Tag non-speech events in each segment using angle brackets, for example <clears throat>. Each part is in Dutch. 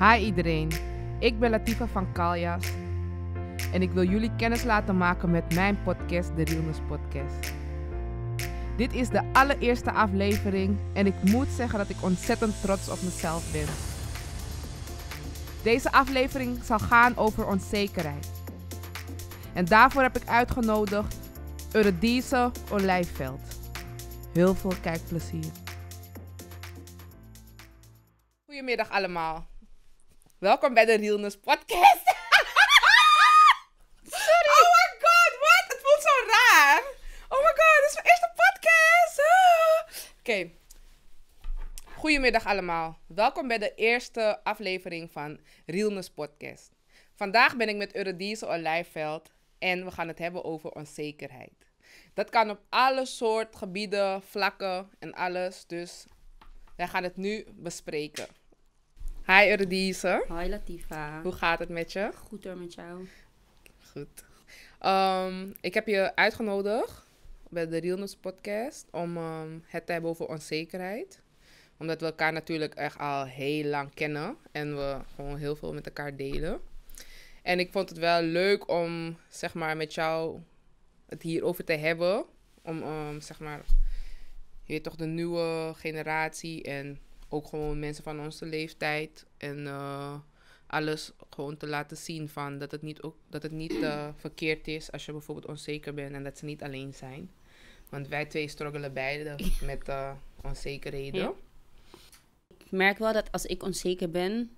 Hi iedereen, ik ben Latifa van Kaljas en ik wil jullie kennis laten maken met mijn podcast, de Realness Podcast. Dit is de allereerste aflevering en ik moet zeggen dat ik ontzettend trots op mezelf ben. Deze aflevering zal gaan over onzekerheid. En daarvoor heb ik uitgenodigd Eurydice Olijveld. Heel veel kijkplezier. Goedemiddag allemaal. Welkom bij de Realness Podcast. <laughs> Sorry. Oh my god, wat? Het voelt zo raar. Oh my god, dit is mijn eerste podcast. Ah. Oké. Goedemiddag allemaal. Welkom bij de eerste aflevering van Realness Podcast. Vandaag ben ik met Eurydice Olijveld en we gaan het hebben over onzekerheid. Dat kan op alle soort gebieden, vlakken en alles. Dus wij gaan het nu bespreken. Hi Erdice. Hi Latifa. Hoe gaat het met je? Goed hoor, met jou. Goed. Ehm, ik heb je uitgenodigd bij de Realness podcast om ehm, het te hebben over onzekerheid. Omdat we elkaar natuurlijk echt al heel lang kennen en we gewoon heel veel met elkaar delen. En ik vond het wel leuk om zeg maar met jou het hierover te hebben. Om ehm, zeg maar, je toch, de nieuwe generatie en ook gewoon mensen van onze leeftijd en eh, alles gewoon te laten zien van dat het niet, ook, dat het niet eh, <clears throat> verkeerd is als je bijvoorbeeld onzeker bent en dat ze niet alleen zijn. Want wij twee struggelen beide <laughs> met uh, onzekerheden. Ik merk wel dat als ik onzeker ben,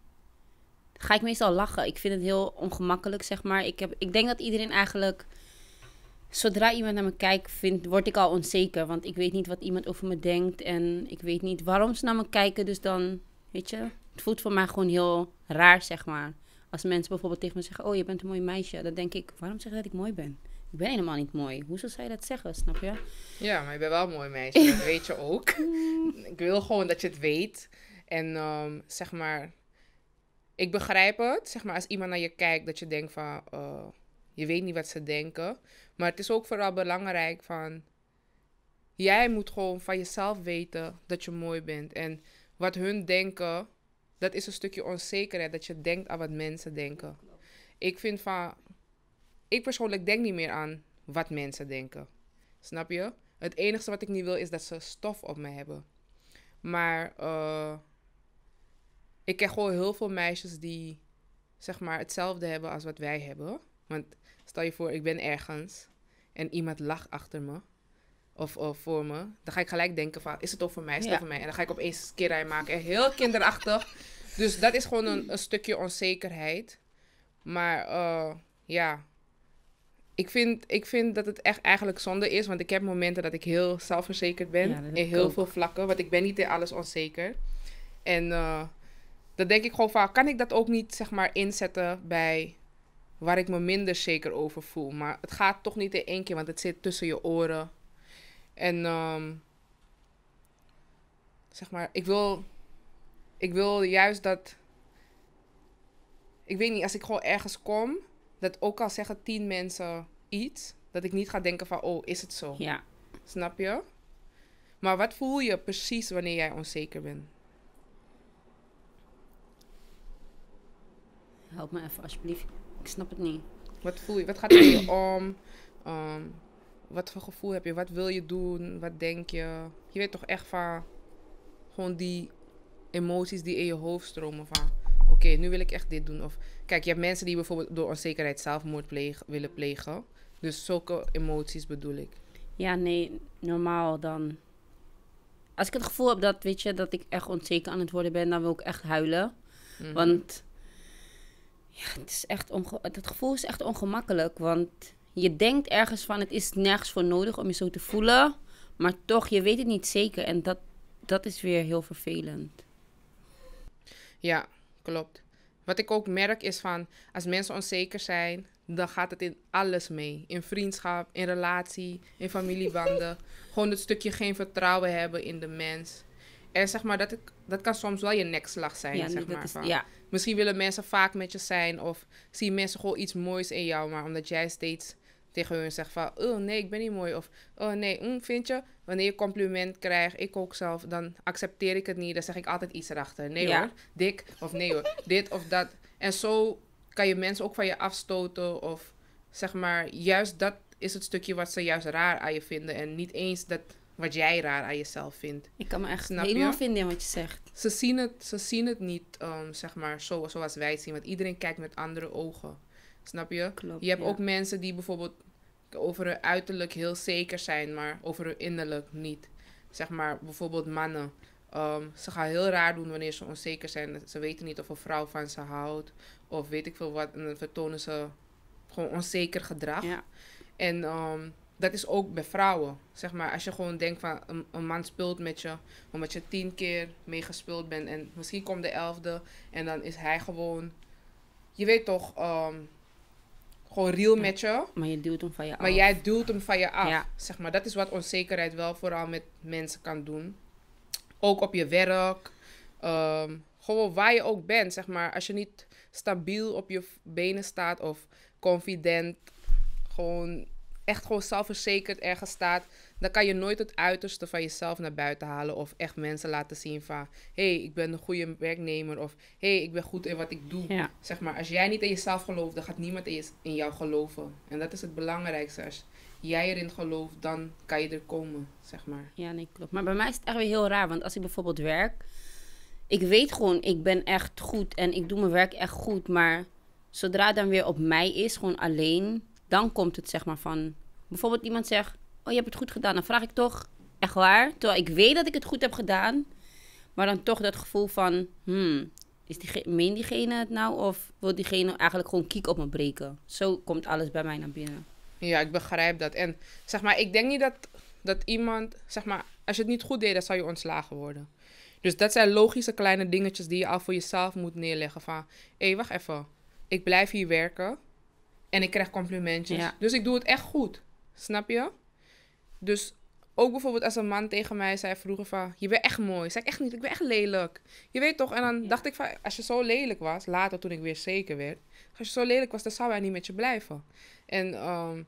ga ik meestal lachen. Ik vind het heel ongemakkelijk, zeg maar. Ik, heb, ik denk dat iedereen eigenlijk zodra iemand naar me kijkt, vind, word ik al onzeker. Want ik weet niet wat iemand over me denkt. En ik weet niet waarom ze naar me kijken. Dus dan, weet je, het voelt voor mij gewoon heel raar, zeg maar. Als mensen bijvoorbeeld tegen me zeggen: Oh, je bent een mooi meisje. Dan denk ik: Waarom zeg je dat ik mooi ben? Ik ben helemaal niet mooi. Hoe zou zij dat zeggen, snap je? Ja, maar je bent wel een mooi meisje. Dat weet je ook. <laughs> ik wil gewoon dat je het weet. En ehm, zeg maar, ik begrijp het. Zeg maar, als iemand naar je kijkt, dat je denkt van, oh, je weet niet wat ze denken. Maar het is ook vooral belangrijk van. Jij moet gewoon van jezelf weten dat je mooi bent. En wat hun denken, dat is een stukje onzekerheid. Dat je denkt aan wat mensen denken. Ik vind van. Ik persoonlijk denk niet meer aan wat mensen denken. Snap je? Het enige wat ik niet wil is dat ze stof op me hebben. Maar eh, ik ken gewoon heel veel meisjes die zeg maar hetzelfde hebben als wat wij hebben. Want Stel je voor, ik ben ergens en iemand lacht achter me. Of, of, voor me, dan ga ik gelijk denken van, is het over mij, is het ja. mij? En dan ga ik opeens skirrij maken. heel kinderachtig. dus dat is gewoon een, een stukje onzekerheid. Maar eh, ja, ik vind, ik vind dat het echt eigenlijk zonde is. Want ik heb momenten dat ik heel zelfverzekerd ben. in heel veel vlakken. Want ik ben niet in alles onzeker. En eh, dan denk ik gewoon van, kan ik dat ook niet zeg maar inzetten bij waar ik me minder zeker over voel. Maar het gaat toch niet in één keer, want het zit tussen je oren. En ehm, zeg maar, ik wil, ik wil juist dat. Ik weet niet, als ik gewoon ergens kom, dat ook al zeggen tien mensen iets, dat ik niet ga denken van, oh, is het zo? Ja. Snap je? Maar wat voel je precies wanneer jij onzeker bent? Help me even alsjeblieft. Ik snap het niet. Wat voel je? Wat gaat er je <clears throat> om? Ehm, wat voor gevoel heb je? Wat wil je doen? Wat denk je? Je weet toch echt van gewoon die emoties die in je hoofd stromen van oké, nu wil ik echt dit doen. Of kijk, je hebt mensen die bijvoorbeeld door onzekerheid zelfmoord pleeg, willen plegen. Dus zulke emoties bedoel ik. Ja, nee, normaal dan. Als ik het gevoel heb dat, weet je, dat ik echt onzeker aan het worden ben, dan wil ik echt huilen. Mhm. Want ja, het, is echt het gevoel is echt ongemakkelijk. Want je denkt ergens van het is nergens voor nodig om je zo te voelen. Maar toch, je weet het niet zeker. En dat, dat is weer heel vervelend. Ja, klopt. Wat ik ook merk is van als mensen onzeker zijn, dan gaat het in alles mee. In vriendschap, in relatie, in familiebanden. <laughs> Gewoon het stukje geen vertrouwen hebben in de mens. En zeg maar, dat, ik, dat kan soms wel je nekslag zijn. Ja, zeg maar, is, ja Misschien willen mensen vaak met je zijn of zien mensen gewoon iets moois in jou, maar omdat jij steeds tegen hun zegt van, oh nee, ik ben niet mooi of oh nee, mm, vind je? Wanneer je compliment krijgt, ik ook zelf, dan accepteer ik het niet, dan zeg ik altijd iets erachter. Nee hoor, dik of nee hoor, <laughs> dit of dat. En zo kan je mensen ook van je afstoten of zeg maar, juist dat is het stukje wat ze juist raar aan je vinden en niet eens dat wat jij raar aan jezelf vindt. Ik kan me echt Snap vinden in wat je zegt. Ze zien het, ze zien het niet ehm, zeg maar, zo, zoals wij zien. Want iedereen kijkt met andere ogen. Snap je? Klopt, je hebt ook mensen die bijvoorbeeld over hun uiterlijk heel zeker zijn, maar over hun innerlijk niet. Zeg maar bijvoorbeeld mannen. Ehm, ze gaan heel raar doen wanneer ze onzeker zijn. Ze weten niet of een vrouw van ze houdt. Of weet ik veel wat. En dan vertonen ze gewoon onzeker gedrag. Ja. En ehm, dat is ook bij vrouwen. Zeg maar, als je gewoon denkt van een, een man speelt met je, omdat je tien keer meegespeeld bent en misschien komt de elfde en dan is hij gewoon, je weet toch, ehm, gewoon real met je. Maar je duwt hem van je af. Maar jij duwt hem van je af. Zeg maar, dat is wat onzekerheid wel vooral met mensen kan doen. Ook op je werk, ehm, gewoon waar je ook bent. Zeg maar, als je niet stabiel op je benen staat of confident, gewoon echt gewoon zelfverzekerd ergens staat, dan kan je nooit het uiterste van jezelf naar buiten halen. Of echt mensen laten zien van, hey, ik ben een goede werknemer. Of hé, hey, ik ben goed in wat ik doe. Zeg maar, als jij niet in jezelf gelooft, dan gaat niemand in, jou geloven. En dat is het belangrijkste. Als jij erin gelooft, dan kan je er komen, zeg maar. Ja, nee, klopt. Maar bij mij is het echt weer heel raar. Want als ik bijvoorbeeld werk, ik weet gewoon, ik ben echt goed. En ik doe mijn werk echt goed. Maar zodra het dan weer op mij is, gewoon alleen dan komt het zeg maar van... Bijvoorbeeld iemand zegt, oh je hebt het goed gedaan. Dan vraag ik toch, echt waar? Terwijl ik weet dat ik het goed heb gedaan. Maar dan toch dat gevoel van, hmm, is die, meen diegene het nou? Of wil diegene eigenlijk gewoon kiek op me breken? Zo komt alles bij mij naar binnen. Ja, ik begrijp dat. En zeg maar, ik denk niet dat, dat iemand, zeg maar, als je het niet goed deed, dan zou je ontslagen worden. Dus dat zijn logische kleine dingetjes die je al voor jezelf moet neerleggen. Van, hé, hey, wacht even. Ik blijf hier werken. En ik krijg complimentjes. Dus ik doe het echt goed. Snap je? Dus ook bijvoorbeeld als een man tegen mij zei vroeger van... Je bent echt mooi. Zei ik echt niet. Ik ben echt lelijk. Je weet toch? En dan dacht ik van... Als je zo lelijk was... Later toen ik weer zeker werd... Als je zo lelijk was, dan zou hij niet met je blijven. En ehm,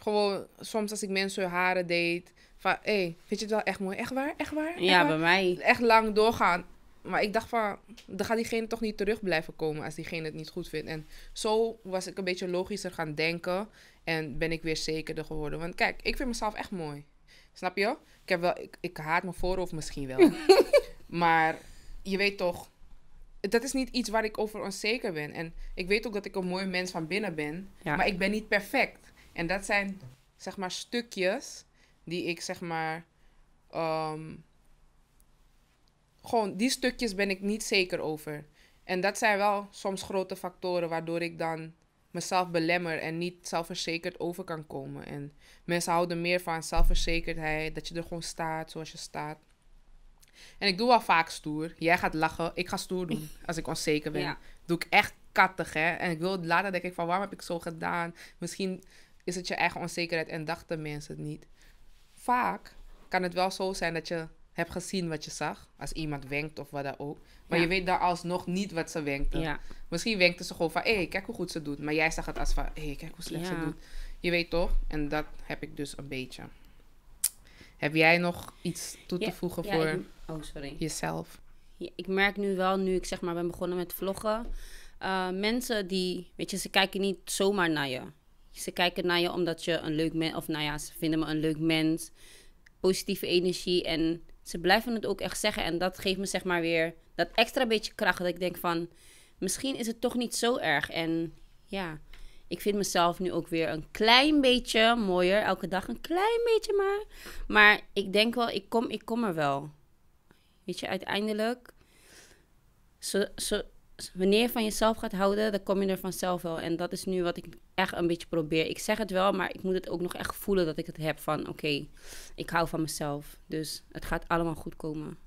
gewoon soms als ik mensen haren deed... Van, hé, hey, vind je het wel echt mooi? Echt waar? Echt waar? ja, bij mij. Echt lang doorgaan. Maar ik dacht van, dan gaat diegene toch niet terug blijven komen als diegene het niet goed vindt. En zo was ik een beetje logischer gaan denken en ben ik weer zekerder geworden. Want kijk, ik vind mezelf echt mooi. Snap je? Ik, heb wel, ik, ik haat mijn voorhoofd misschien wel. <laughs> maar je weet toch, dat is niet iets waar ik over onzeker ben. En ik weet ook dat ik een mooi mens van binnen ben. Maar ik ben niet perfect. En dat zijn, zeg maar, stukjes die ik, zeg maar, ehm, gewoon die stukjes ben ik niet zeker over. En dat zijn wel soms grote factoren waardoor ik dan mezelf belemmer en niet zelfverzekerd over kan komen. En mensen houden meer van zelfverzekerdheid, dat je er gewoon staat zoals je staat. En ik doe wel vaak stoer. Jij gaat lachen, ik ga stoer doen <laughs> als ik onzeker ben. Doe ik echt kattig, hè. En ik wil later denk ik van, waarom heb ik zo gedaan? Misschien is het je eigen onzekerheid en dachten mensen het niet. Vaak kan het wel zo zijn dat je heb gezien wat je zag. Als iemand wenkt of wat dan ook. Maar je weet daar alsnog niet wat ze wenkte. Ja. Misschien wenkte ze gewoon van, hé, hey, kijk hoe goed ze doet. Maar jij zag het als van, hé, hey, kijk hoe slecht ze doet. Je weet toch? En dat heb ik dus een beetje. Heb jij nog iets toe te voegen voor ik, oh, sorry. jezelf? ik merk nu wel, nu ik zeg maar ben begonnen met vloggen. Eh, mensen die, weet je, ze kijken niet zomaar naar je. Ze kijken naar je omdat je een leuk mens, of nou ja, ze vinden me een leuk mens. Positieve energie en ze blijven het ook echt zeggen. En dat geeft me zeg maar weer dat extra beetje kracht. Dat ik denk van, misschien is het toch niet zo erg. En ja, ik vind mezelf nu ook weer een klein beetje mooier. Elke dag een klein beetje maar. Maar ik denk wel, ik kom, ik kom er wel. Weet je, uiteindelijk... ze wanneer je van jezelf gaat houden, dan kom je er vanzelf wel. En dat is nu wat ik echt een beetje probeer. Ik zeg het wel, maar ik moet het ook nog echt voelen dat ik het heb van oké, ik hou van mezelf. Dus het gaat allemaal goed komen.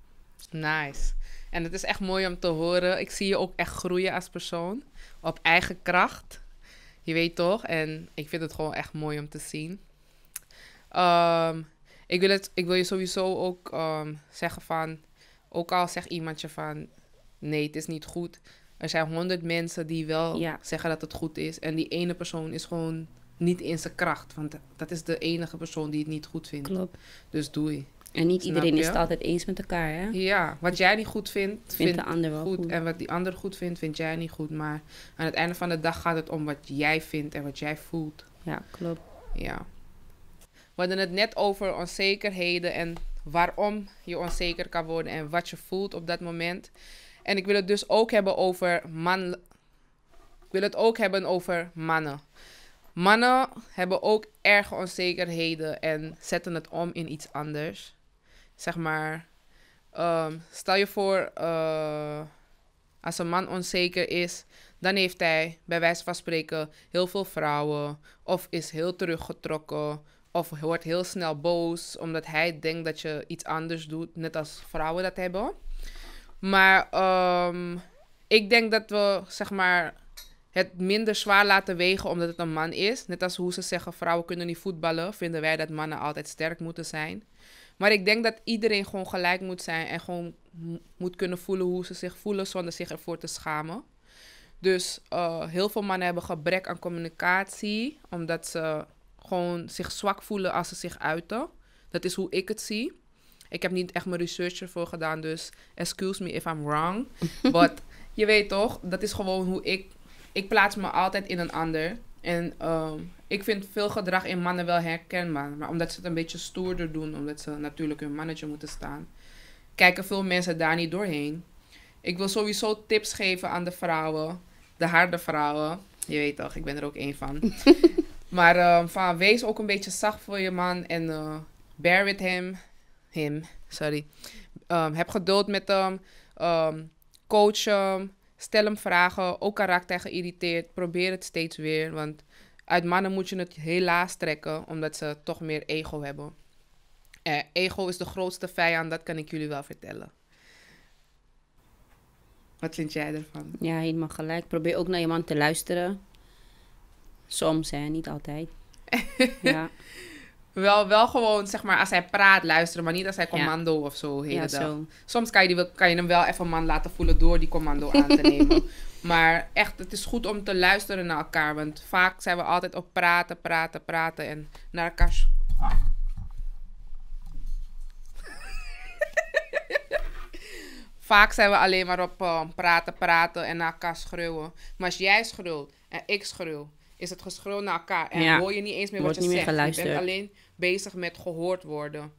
Nice. En het is echt mooi om te horen. Ik zie je ook echt groeien als persoon. Op eigen kracht. Je weet toch? En ik vind het gewoon echt mooi om te zien. Ehm, ik, wil het, ik wil je sowieso ook ehm, zeggen van... Ook al zegt iemand je van nee, het is niet goed. Er zijn honderd mensen die wel zeggen dat het goed is. En die ene persoon is gewoon niet in zijn kracht. Want dat is de enige persoon die het niet goed vindt. Klopt. Dus doei. En niet iedereen is het altijd eens met elkaar, hè? Ja, wat jij niet goed vindt, vindt, de ander wel goed. En wat die ander goed vindt, vind jij niet goed. Maar aan het einde van de dag gaat het om wat jij vindt en wat jij voelt. Ja, klopt. Ja. We hadden het net over onzekerheden en waarom je onzeker kan worden en wat je voelt op dat moment. En ik wil het dus ook hebben over man. Ik wil het ook hebben over mannen. Mannen hebben ook erge onzekerheden en zetten het om in iets anders. Zeg maar, ehm, stel je voor, eh, als een man onzeker is, dan heeft hij bij wijze van spreken heel veel vrouwen, of is heel teruggetrokken, of wordt heel snel boos omdat hij denkt dat je iets anders doet, net als vrouwen dat hebben. Maar ehm, ik denk dat we zeg maar, het minder zwaar laten wegen omdat het een man is. Net als hoe ze zeggen vrouwen kunnen niet voetballen, vinden wij dat mannen altijd sterk moeten zijn. Maar ik denk dat iedereen gewoon gelijk moet zijn en gewoon moet kunnen voelen hoe ze zich voelen zonder zich ervoor te schamen. Dus eh, heel veel mannen hebben gebrek aan communicatie, omdat ze gewoon zich zwak voelen als ze zich uiten. Dat is hoe ik het zie. Ik heb niet echt mijn research ervoor gedaan, dus excuse me if I'm wrong. <laughs> But je weet toch, dat is gewoon hoe ik... Ik plaats me altijd in een ander. En ehm, ik vind veel gedrag in mannen wel herkenbaar. Maar omdat ze het een beetje stoerder doen, omdat ze natuurlijk hun mannetje moeten staan, kijken veel mensen daar niet doorheen. Ik wil sowieso tips geven aan de vrouwen, de harde vrouwen. Je weet toch, ik ben er ook één van. <laughs> maar ehm, van, wees ook een beetje zacht voor je man en eh, bear with him him, sorry. Um, heb geduld met hem. Um, coach hem. Stel hem vragen. Ook al raakt hij geïrriteerd. Probeer het steeds weer. Want uit mannen moet je het helaas trekken. Omdat ze toch meer ego hebben. Eh, ego is de grootste vijand. Dat kan ik jullie wel vertellen. Wat vind jij ervan? Ja, helemaal gelijk. Probeer ook naar je man te luisteren. Soms, hè. Niet altijd. <laughs> ja. Wel, wel gewoon, zeg maar, als hij praat, luisteren. Maar niet als hij commando of zo heet. Soms kan je, die, kan je hem wel even man laten voelen door die commando aan te <laughs> nemen. maar echt, het is goed om te luisteren naar elkaar. Want vaak zijn we altijd op praten, praten, praten. En naar elkaar... Ah. <laughs> vaak zijn we alleen maar op eh, praten, praten en naar elkaar schreeuwen. Maar als jij schreeuwt en ik schreeuw is het geschreeuw naar elkaar. En ja. hoor je niet eens meer wat je zegt. Je bent alleen bezig met gehoord worden.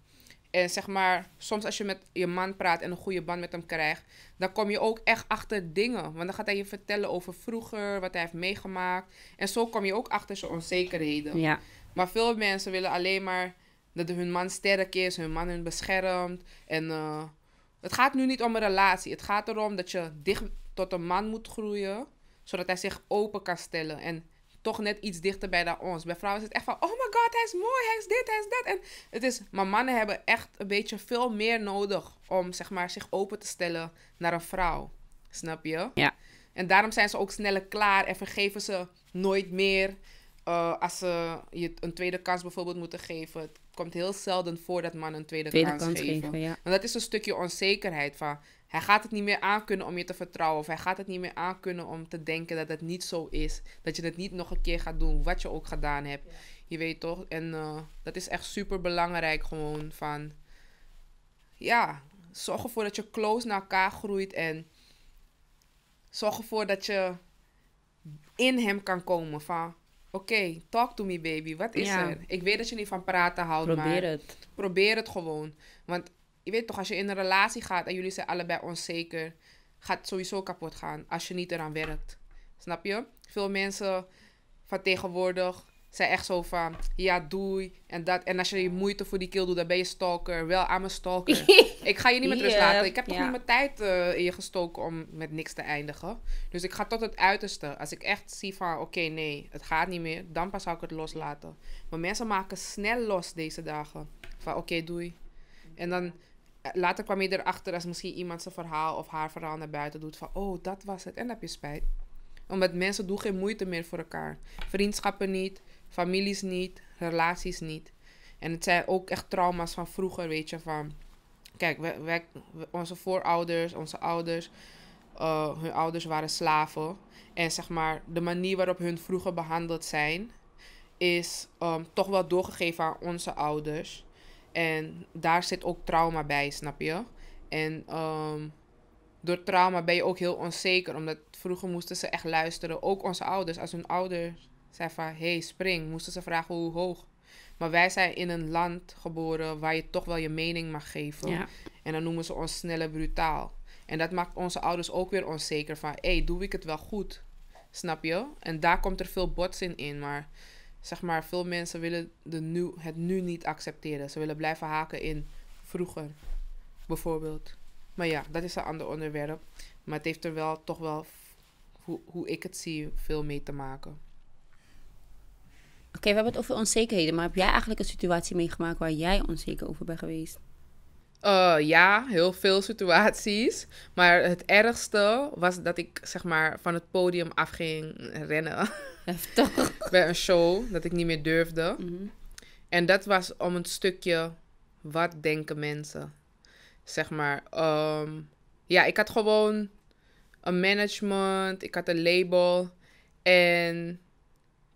En zeg maar, soms als je met je man praat en een goede band met hem krijgt, dan kom je ook echt achter dingen. Want dan gaat hij je vertellen over vroeger, wat hij heeft meegemaakt. En zo kom je ook achter zijn onzekerheden. Ja. Maar veel mensen willen alleen maar dat hun man sterk is, hun man hun beschermt. En eh, het gaat nu niet om een relatie. Het gaat erom dat je dicht tot een man moet groeien, zodat hij zich open kan stellen. En toch net iets dichter bij dan ons. Bij vrouwen is het echt van, oh my god, hij is mooi, hij is dit, hij is dat. En het is, maar mannen hebben echt een beetje veel meer nodig om zeg maar, zich open te stellen naar een vrouw. Snap je? Ja. En daarom zijn ze ook sneller klaar en vergeven ze nooit meer. Eh, als ze je een tweede kans bijvoorbeeld moeten geven. Het komt heel zelden voor dat mannen een tweede, tweede kans, geven. ja. En dat is een stukje onzekerheid van... Hij gaat het niet meer aankunnen om je te vertrouwen. Of hij gaat het niet meer aankunnen om te denken dat het niet zo is. Dat je het niet nog een keer gaat doen, wat je ook gedaan hebt. Je weet toch? En eh, dat is echt super belangrijk gewoon van... Ja, zorg ervoor dat je close naar elkaar groeit. En zorg ervoor dat je in hem kan komen van... Oké, talk to me baby, wat is er? Ik weet dat je niet van praten houdt, maar... Probeer het. Probeer het gewoon. Want je weet toch, als je in een relatie gaat en jullie zijn allebei onzeker, gaat het sowieso kapot gaan als je niet eraan werkt. Snap je? Veel mensen van tegenwoordig zijn echt zo van, ja, doei. En, dat. en als je je moeite voor die kill doet, dan ben je stalker. Wel aan mijn stalker. <laughs> ik ga je niet met rust laten. Ik heb toch niet mijn tijd uh, in je gestoken om met niks te eindigen. Dus ik ga tot het uiterste. Als ik echt zie van, oké, nee, het gaat niet meer. Dan pas zou ik het loslaten. Maar mensen maken snel los deze dagen. Van, oké, okay, doei. En dan eh, later kwam je erachter als misschien iemand zijn verhaal of haar verhaal naar buiten doet van oh, dat was het. En dan heb je spijt. Omdat mensen doen geen moeite meer voor elkaar. Vriendschappen niet, families niet, relaties niet. En het zijn ook echt trauma's van vroeger, weet je, van kijk, onze voorouders, onze ouders, eh, hun ouders waren slaven. En zeg maar, de manier waarop hun vroeger behandeld zijn, is ehm, toch wel doorgegeven aan onze ouders. En daar zit ook trauma bij, snap je? En ehm, door trauma ben je ook heel onzeker, omdat vroeger moesten ze echt luisteren. Ook onze ouders, als hun ouders zeiden van, hey, spring, moesten ze vragen hoe hoog. Maar wij zijn in een land geboren waar je toch wel je mening mag geven. En dan noemen ze ons snelle brutaal. En dat maakt onze ouders ook weer onzeker van, hé, hey, doe ik het wel goed? Snap je? En daar komt er veel botsing in, maar zeg maar, veel mensen willen de nu, het nu niet accepteren. Ze willen blijven haken in vroeger, bijvoorbeeld. Maar ja, dat is een ander onderwerp. Maar het heeft er wel toch wel, hoe, hoe ik het zie, veel mee te maken. Oké, we hebben het over onzekerheden. Maar heb jij eigenlijk een situatie meegemaakt waar jij onzeker over bent geweest? Eh, ja, heel veel situaties. Maar het ergste was dat ik zeg maar van het podium af ging rennen. Heftig. <laughs> Bij een show, dat ik niet meer durfde. Mhm. En dat was om een stukje, wat denken mensen? Zeg maar, ehm, ja, ik had gewoon een management, ik had een label. En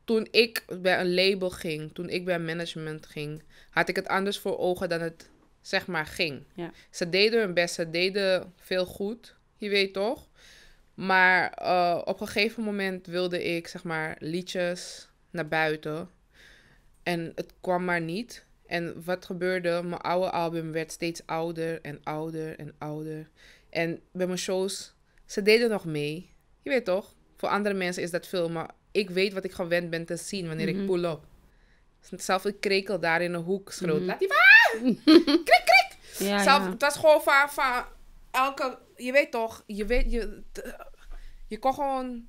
toen ik bij een label ging, toen ik bij een management ging, had ik het anders voor ogen dan het zeg maar, ging. Ja. Ze deden hun best, ze deden veel goed, je weet toch? Maar eh, op een gegeven moment wilde ik, zeg maar, liedjes naar buiten. En het kwam maar niet. En wat gebeurde? Mijn oude album werd steeds ouder en ouder en ouder. En bij mijn shows, ze deden nog mee. Je weet toch? Voor andere mensen is dat veel, maar ik weet wat ik gewend ben te zien wanneer ik mhm. pull op. Zelf een krekel daar in een hoek schroot. Mhm. Laat die krik, krik. Ja, Zelf, gewoon van, van elke... Je weet toch, je weet... Je, je kon gewoon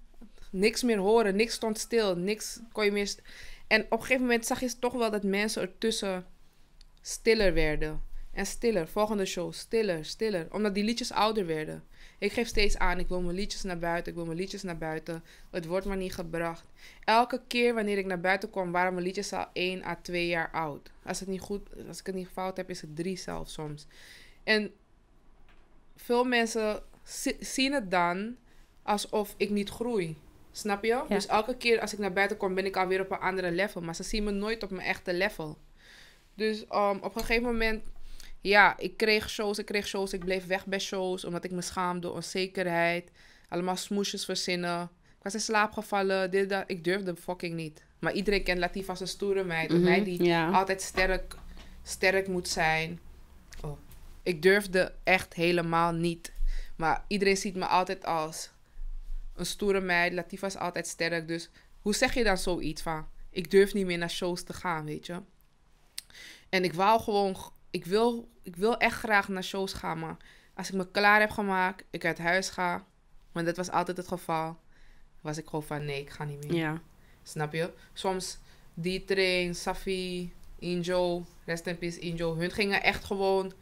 niks meer horen. Niks stond stil. Niks kon je meer... En op een gegeven moment zag je toch wel dat mensen ertussen stiller werden. En stiller. Volgende show, stiller, stiller. Omdat die liedjes ouder werden. Ik geef steeds aan, ik wil mijn liedjes naar buiten, ik wil mijn liedjes naar buiten. Het wordt maar niet gebracht. Elke keer wanneer ik naar buiten kom, waren mijn liedjes al 1 à 2 jaar oud. Als, het niet goed, als ik het niet fout heb, is het 3 zelfs soms. En veel mensen zien het dan alsof ik niet groei. Snap je? Dus elke keer als ik naar buiten kom, ben ik alweer op een andere level. Maar ze zien me nooit op mijn echte level. Dus ehm, op een gegeven moment ja, ik kreeg shows, ik kreeg shows, ik bleef weg bij shows omdat ik me schaamde, onzekerheid, allemaal smoesjes verzinnen. Ik was in slaap gevallen, dit, dat. Ik durfde fucking niet. Maar iedereen kent Latif als een stoere meid. Mm -hmm, die altijd sterk, sterk moet zijn. Oh. Ik durfde echt helemaal niet. Maar iedereen ziet me altijd als een stoere meid. Latif is altijd sterk. Dus hoe zeg je dan zoiets van... Ik durf niet meer naar shows te gaan, weet je. En ik wou gewoon ik wil, ik wil echt graag naar shows gaan, maar als ik me klaar heb gemaakt, ik uit huis ga, want dat was altijd het geval, was ik gewoon van nee, ik ga niet meer. Ja. Snap je? Soms die train, Safi, Injo, Rest in Peace Injo, hun gingen echt gewoon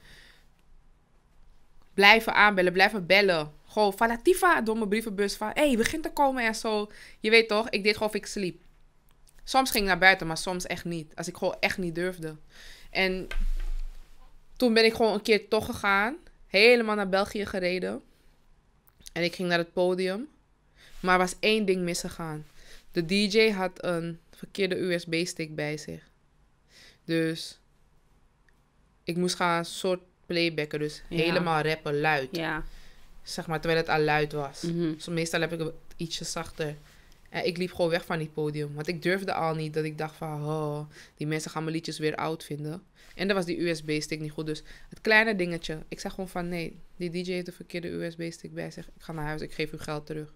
blijven aanbellen, blijven bellen. Gewoon van Latifa door mijn brievenbus van hé, hey, begin te komen en zo. Je weet toch, ik deed gewoon of ik sliep. Soms ging ik naar buiten, maar soms echt niet. Als ik gewoon echt niet durfde. En toen ben ik gewoon een keer toch gegaan. Helemaal naar België gereden. En ik ging naar het podium. Maar er was één ding misgegaan. De DJ had een verkeerde USB-stick bij zich. Dus ik moest gaan soort playbacken. Dus helemaal rappen luid. Ja. Zeg maar, terwijl het al luid was. Mhm. Dus meestal heb ik het ietsje zachter. En ik liep gewoon weg van die podium. Want ik durfde al niet dat ik dacht van... Oh, die mensen gaan mijn liedjes weer oud vinden. En dan was die USB-stick niet goed. Dus het kleine dingetje. Ik zeg gewoon van nee, die DJ heeft de verkeerde USB-stick bij zich. Ik ga naar huis, ik geef u geld terug.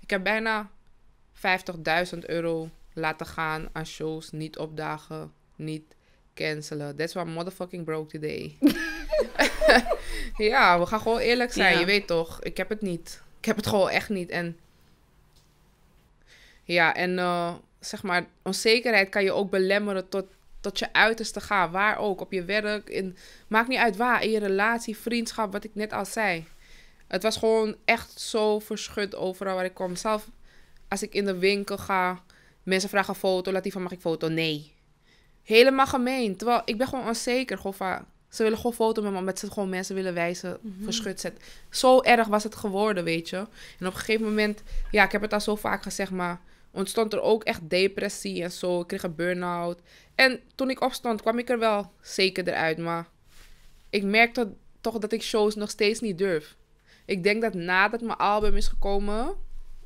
Ik heb bijna 50.000 euro laten gaan aan shows. Niet opdagen, niet cancelen. That's what I'm motherfucking broke today. <laughs> ja, we gaan gewoon eerlijk zijn. Je weet toch, ik heb het niet. Ik heb het gewoon echt niet. En ja, en eh, zeg maar, onzekerheid kan je ook belemmeren tot tot je uiterste gaan. Waar ook, op je werk, in, maakt niet uit waar, in je relatie, vriendschap, wat ik net al zei. Het was gewoon echt zo verschut overal waar ik kwam. Zelf als ik in de winkel ga, mensen vragen foto, laat die van, mag ik foto? Nee. Helemaal gemeen. Terwijl ik ben gewoon onzeker. Gewoon van, ze willen gewoon foto met me, met ze gewoon mensen willen wijzen, mhm. verschut zetten. Zo erg was het geworden, weet je. En op een gegeven moment, ja, ik heb het al zo vaak gezegd, maar ontstond er ook echt depressie en zo. Ik kreeg een burn-out. En toen ik opstond, kwam ik er wel zeker eruit. Maar ik merk dat, toch dat ik shows nog steeds niet durf. Ik denk dat nadat mijn album is gekomen,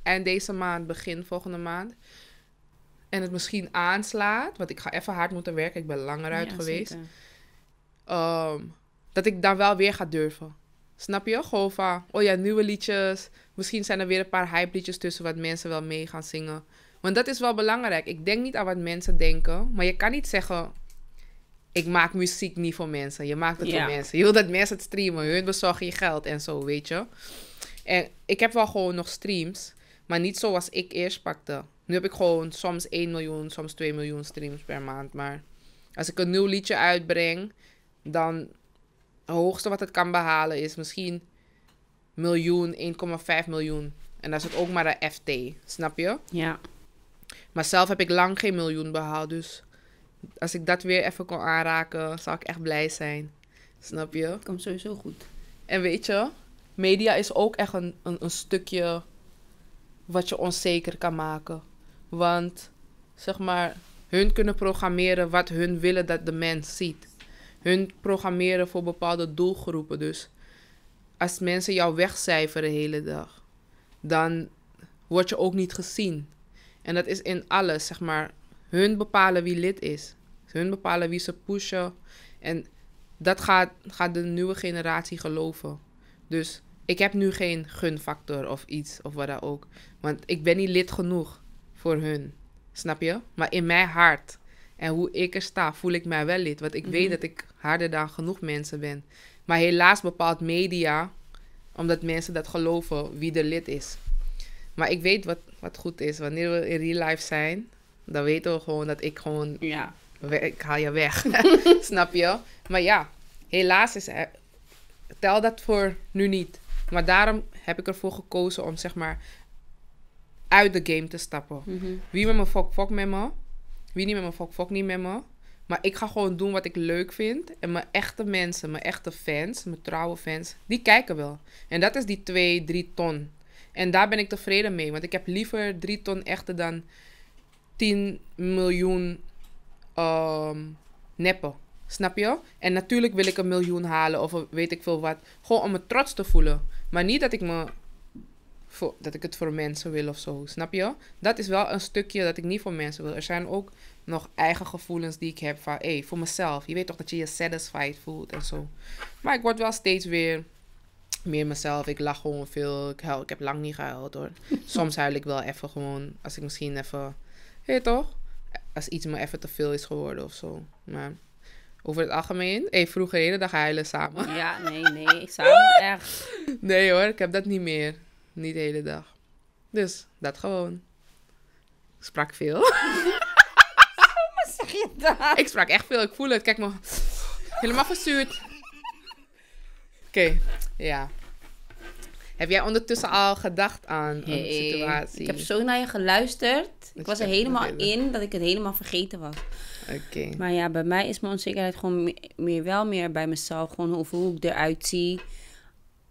en deze maand, begin volgende maand, en het misschien aanslaat, want ik ga even hard moeten werken, ik ben langer uit geweest, ehm, dat ik dan wel weer ga durven. Snap je? Gewoon van, oh ja, nieuwe liedjes. Misschien zijn er weer een paar hype liedjes tussen wat mensen wel mee gaan zingen. Want dat is wel belangrijk. Ik denk niet aan wat mensen denken. Maar je kan niet zeggen, ik maak muziek niet voor mensen. Je maakt het voor mensen. Je wil dat mensen het streamen. Hun bezorgen je geld en zo, weet je. En ik heb wel gewoon nog streams. Maar niet zoals ik eerst pakte. Nu heb ik gewoon soms 1 miljoen, soms 2 miljoen streams per maand. Maar als ik een nieuw liedje uitbreng, dan het hoogste wat het kan behalen is misschien miljoen, 1,5 miljoen. En dat is het ook maar de FT, snap je? Ja. Maar zelf heb ik lang geen miljoen behaald, dus als ik dat weer even kon aanraken, zou ik echt blij zijn. Snap je? Het komt sowieso goed. En weet je, media is ook echt een, een, een stukje wat je onzeker kan maken. Want, zeg maar, hun kunnen programmeren wat hun willen dat de mens ziet hun programmeren voor bepaalde doelgroepen. Dus als mensen jou wegcijferen de hele dag, dan word je ook niet gezien. En dat is in alles, zeg maar. Hun bepalen wie lid is. Hun bepalen wie ze pushen. En dat gaat, gaat de nieuwe generatie geloven. Dus ik heb nu geen gunfactor of iets of wat dan ook. Want ik ben niet lid genoeg voor hun. Snap je? Maar in mijn hart en hoe ik er sta, voel ik mij wel lid. Want ik weet mhm. dat ik harder dan genoeg mensen ben. Maar helaas bepaalt media, omdat mensen dat geloven, wie er lid is. Maar ik weet wat, wat goed is. Wanneer we in real life zijn, dan weten we gewoon dat ik gewoon... Ja. Ik haal je weg. <laughs> <laughs> Snap je? Maar ja, helaas is... Tel dat voor nu niet. Maar daarom heb ik ervoor gekozen om zeg maar uit de game te stappen. Mhm. Wie met me fuck, fuck met me. Wie niet met me fok, fok niet met me. Maar ik ga gewoon doen wat ik leuk vind. En mijn echte mensen, mijn echte fans, mijn trouwe fans, die kijken wel. En dat is die 2, 3 ton. En daar ben ik tevreden mee. Want ik heb liever 3 ton echte dan 10 miljoen um, neppen. Snap je? En natuurlijk wil ik een miljoen halen of weet ik veel wat. Gewoon om me trots te voelen. Maar niet dat ik me voor, dat ik het voor mensen wil of zo. Snap je? Dat is wel een stukje dat ik niet voor mensen wil. Er zijn ook nog eigen gevoelens die ik heb van, hé, hey, voor mezelf. Je weet toch dat je je satisfied voelt en zo. Maar ik word wel steeds weer meer mezelf. Ik lach gewoon veel. Ik huil. Ik heb lang niet gehuild hoor. <laughs> Soms huil ik wel even gewoon. Als ik misschien even, hé toch? Als iets me even te veel is geworden of zo. Maar over het algemeen. Hé, hey, vroeger de hele dag huilen samen. Ja, nee, nee. Samen <laughs> echt. Nee hoor, ik heb dat niet meer. Niet de hele dag. Dus dat gewoon. Ik sprak veel. Wat zeg je dat? Ik sprak echt veel. Ik voel het. Kijk maar. Helemaal verzuurd. Oké, ja. Heb jij ondertussen al gedacht aan een situatie? Ik heb zo naar je geluisterd. ik was er helemaal in dat ik het helemaal vergeten was. Oké. Maar ja, bij mij is mijn onzekerheid gewoon meer, wel meer bij mezelf. Gewoon hoe ik eruit zie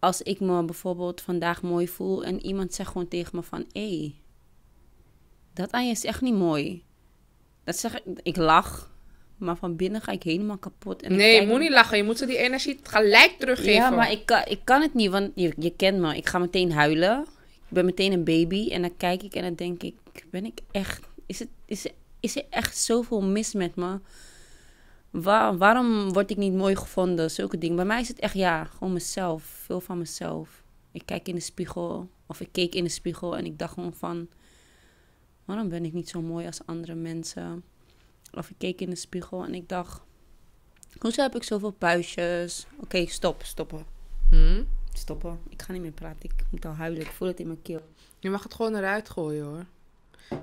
als ik me bijvoorbeeld vandaag mooi voel en iemand zegt gewoon tegen me van... Hé, dat aan je is echt niet mooi. Dat zeg ik, ik lach, maar van binnen ga ik helemaal kapot. En nee, je moet niet lachen. Je moet ze die energie gelijk teruggeven. Ja, maar ik kan, ik kan het niet, want je, je kent me. Ik ga meteen huilen. Ik ben meteen een baby. En dan kijk ik en dan denk ik, ben ik echt... Is, het, is, is er echt zoveel mis met me? waarom word ik niet mooi gevonden? Zulke dingen. Bij mij is het echt ja, gewoon mezelf. Veel van mezelf. Ik kijk in de spiegel. Of ik keek in de spiegel en ik dacht gewoon van... Waarom ben ik niet zo mooi als andere mensen? Of ik keek in de spiegel en ik dacht... Hoezo heb ik zoveel puistjes? Oké, stop, stoppen. Hmm? Stoppen. Ik ga niet meer praten. Ik moet al huilen. Ik voel het in mijn keel. Je mag het gewoon eruit gooien hoor.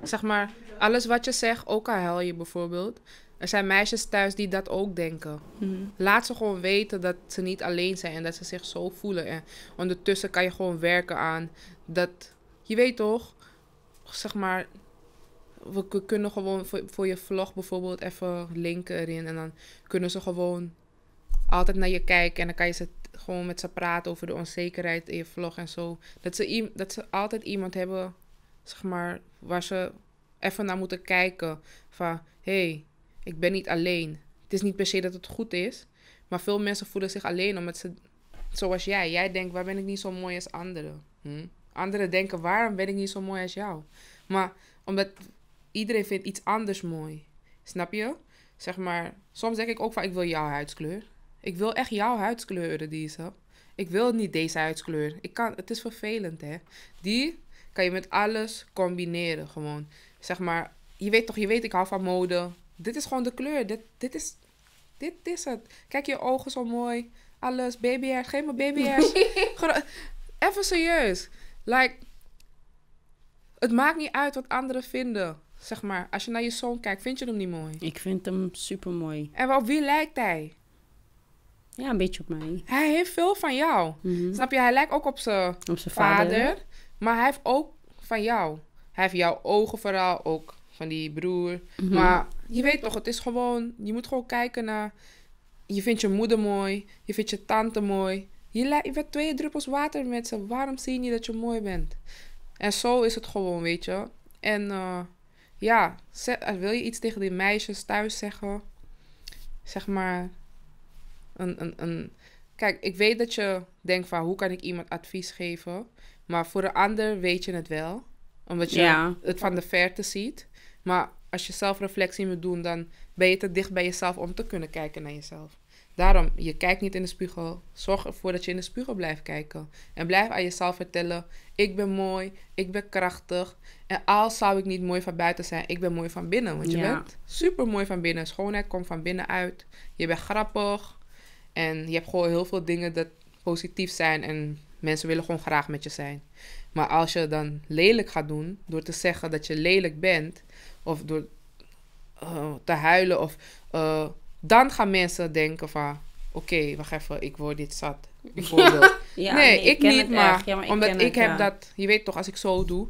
Zeg maar, alles wat je zegt, ook al hel je bijvoorbeeld. Er zijn meisjes thuis die dat ook denken. Mhm. Laat ze gewoon weten dat ze niet alleen zijn en dat ze zich zo voelen. En ondertussen kan je gewoon werken aan dat, je weet toch, zeg maar, we, kunnen gewoon voor, voor, je vlog bijvoorbeeld even linken erin. En dan kunnen ze gewoon altijd naar je kijken en dan kan je ze gewoon met ze praten over de onzekerheid in je vlog en zo. Dat ze, dat ze altijd iemand hebben, zeg maar, waar ze even naar moeten kijken. Van, hé, hey, ik ben niet alleen. Het is niet per se dat het goed is, maar veel mensen voelen zich alleen omdat ze, zoals jij, jij denkt, waar ben ik niet zo mooi als anderen? Hm? Anderen denken, waarom ben ik niet zo mooi als jou? Maar omdat iedereen vindt iets anders mooi. Snap je? Zeg maar, soms denk ik ook van, ik wil jouw huidskleur. Ik wil echt jouw huidskleur, die Ik wil niet deze huidskleur. Ik kan, het is vervelend, hè. Die kan je met alles combineren, gewoon. Zeg maar, je weet toch, je weet, ik hou van mode dit is gewoon de kleur. Dit, dit, is, dit is het. Kijk, je ogen zo mooi. Alles, BBR. Geef me babyhair. <laughs> Even serieus. Like, het maakt niet uit wat anderen vinden. Zeg maar, als je naar je zoon kijkt, vind je hem niet mooi? Ik vind hem super mooi. En op wie lijkt hij? Ja, een beetje op mij. Hij heeft veel van jou. Mhm. Snap je? Hij lijkt ook op zijn vader, vader. Maar hij heeft ook van jou. Hij heeft jouw ogen vooral ook die broer. Mhm. Maar je weet toch, het is gewoon, je moet gewoon kijken naar, je vindt je moeder mooi, je vindt je tante mooi. Je, je bent twee druppels water met ze, waarom zie je dat je mooi bent? En zo is het gewoon, weet je. En uh, ja, eh, wil je iets tegen die meisjes thuis zeggen? Zeg maar, een, een, een... Kijk, ik weet dat je denkt van, hoe kan ik iemand advies geven? Maar voor de ander weet je het wel. Omdat je het van de verte ziet. Maar als je zelfreflectie moet doen, dan ben je te dicht bij jezelf om te kunnen kijken naar jezelf. Daarom, je kijkt niet in de spiegel. Zorg ervoor dat je in de spiegel blijft kijken. En blijf aan jezelf vertellen: ik ben mooi, ik ben krachtig. En al zou ik niet mooi van buiten zijn, ik ben mooi van binnen. Want je bent super mooi van binnen. Schoonheid komt van binnen uit. Je bent grappig. En je hebt gewoon heel veel dingen dat positief zijn. En mensen willen gewoon graag met je zijn. Maar als je dan lelijk gaat doen, door te zeggen dat je lelijk bent, of door eh, te huilen. Of, eh, dan gaan mensen denken van, oké, wacht even, ik word dit zat. <laughs> Bijvoorbeeld. ja, nee, ik, niet, maar, ja, maar, omdat ik, het, heb dat, je weet toch, als ik zo doe.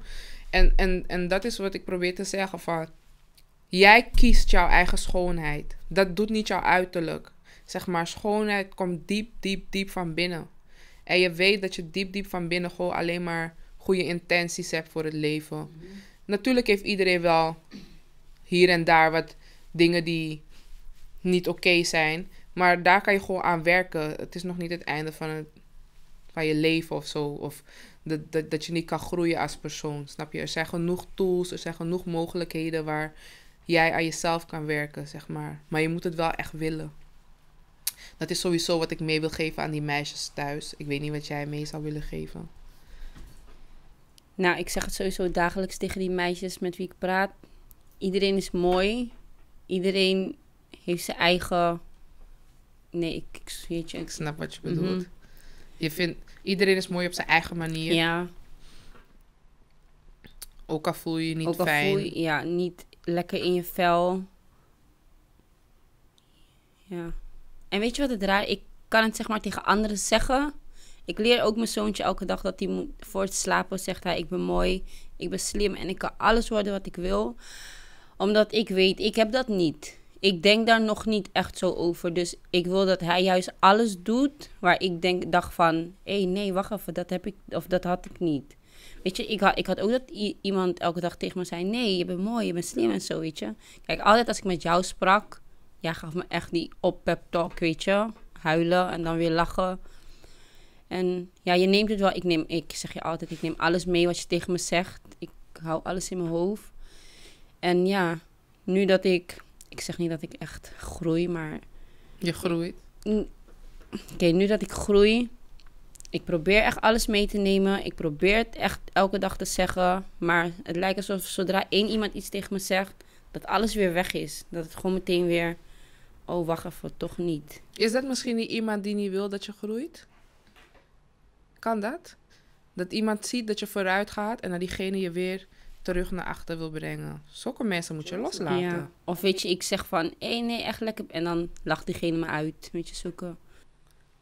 En, en, en dat is wat ik probeer te zeggen van, jij kiest jouw eigen schoonheid. Dat doet niet jouw uiterlijk. Zeg maar, schoonheid komt diep, diep, diep van binnen. En je weet dat je diep, diep van binnen gewoon alleen maar goede intenties hebt voor het leven. Mhm. Natuurlijk heeft iedereen wel hier en daar wat dingen die niet oké zijn. Maar daar kan je gewoon aan werken. Het is nog niet het einde van, het, van je leven of zo. Of dat, dat, dat je niet kan groeien als persoon. Snap je? Er zijn genoeg tools, er zijn genoeg mogelijkheden waar jij aan jezelf kan werken, zeg maar. Maar je moet het wel echt willen. Dat is sowieso wat ik mee wil geven aan die meisjes thuis. Ik weet niet wat jij mee zou willen geven. Nou, ik zeg het sowieso dagelijks tegen die meisjes met wie ik praat iedereen is mooi. Iedereen heeft zijn eigen. Nee, ik, ik, weet je, ik... snap wat je mhm. bedoelt. Je vindt iedereen is mooi op zijn eigen manier. Ja. Ook al voel je je niet Ook al fijn. Voel je, ja, niet lekker in je vel. Ja. En weet je wat het raar? Ik kan het zeg maar tegen anderen zeggen. Ik leer ook mijn zoontje elke dag dat hij moet, voor het slapen zegt hij ik ben mooi, ik ben slim en ik kan alles worden wat ik wil omdat ik weet, ik heb dat niet. Ik denk daar nog niet echt zo over. Dus ik wil dat hij juist alles doet waar ik denk, dacht van... Hé, nee, wacht even, dat heb ik of dat had ik niet. Weet je, ik had, ik had ook dat iemand elke dag tegen me zei... Nee, je bent mooi, je bent slim en zo, weet je. Kijk, altijd als ik met jou sprak... Jij gaf me echt die op-pep talk, weet je. Huilen en dan weer lachen. En ja, je neemt het wel. Ik, neem, ik zeg je altijd, ik neem alles mee wat je tegen me zegt. Ik hou alles in mijn hoofd. En ja, nu dat ik, ik zeg niet dat ik echt groei, maar. Je groeit. Oké, nu dat ik groei, ik probeer echt alles mee te nemen. Ik probeer het echt elke dag te zeggen. Maar het lijkt alsof zodra één iemand iets tegen me zegt, dat alles weer weg is. Dat het gewoon meteen weer, oh wacht even, toch niet. Is dat misschien niet iemand die niet wil dat je groeit? Kan dat? Dat iemand ziet dat je vooruit gaat en dat diegene je weer terug naar achter wil brengen. Zulke mensen moet je loslaten. Ja. Of weet je, ik zeg van, hé hey, nee, echt lekker. En dan lacht diegene me uit, weet je, zulke.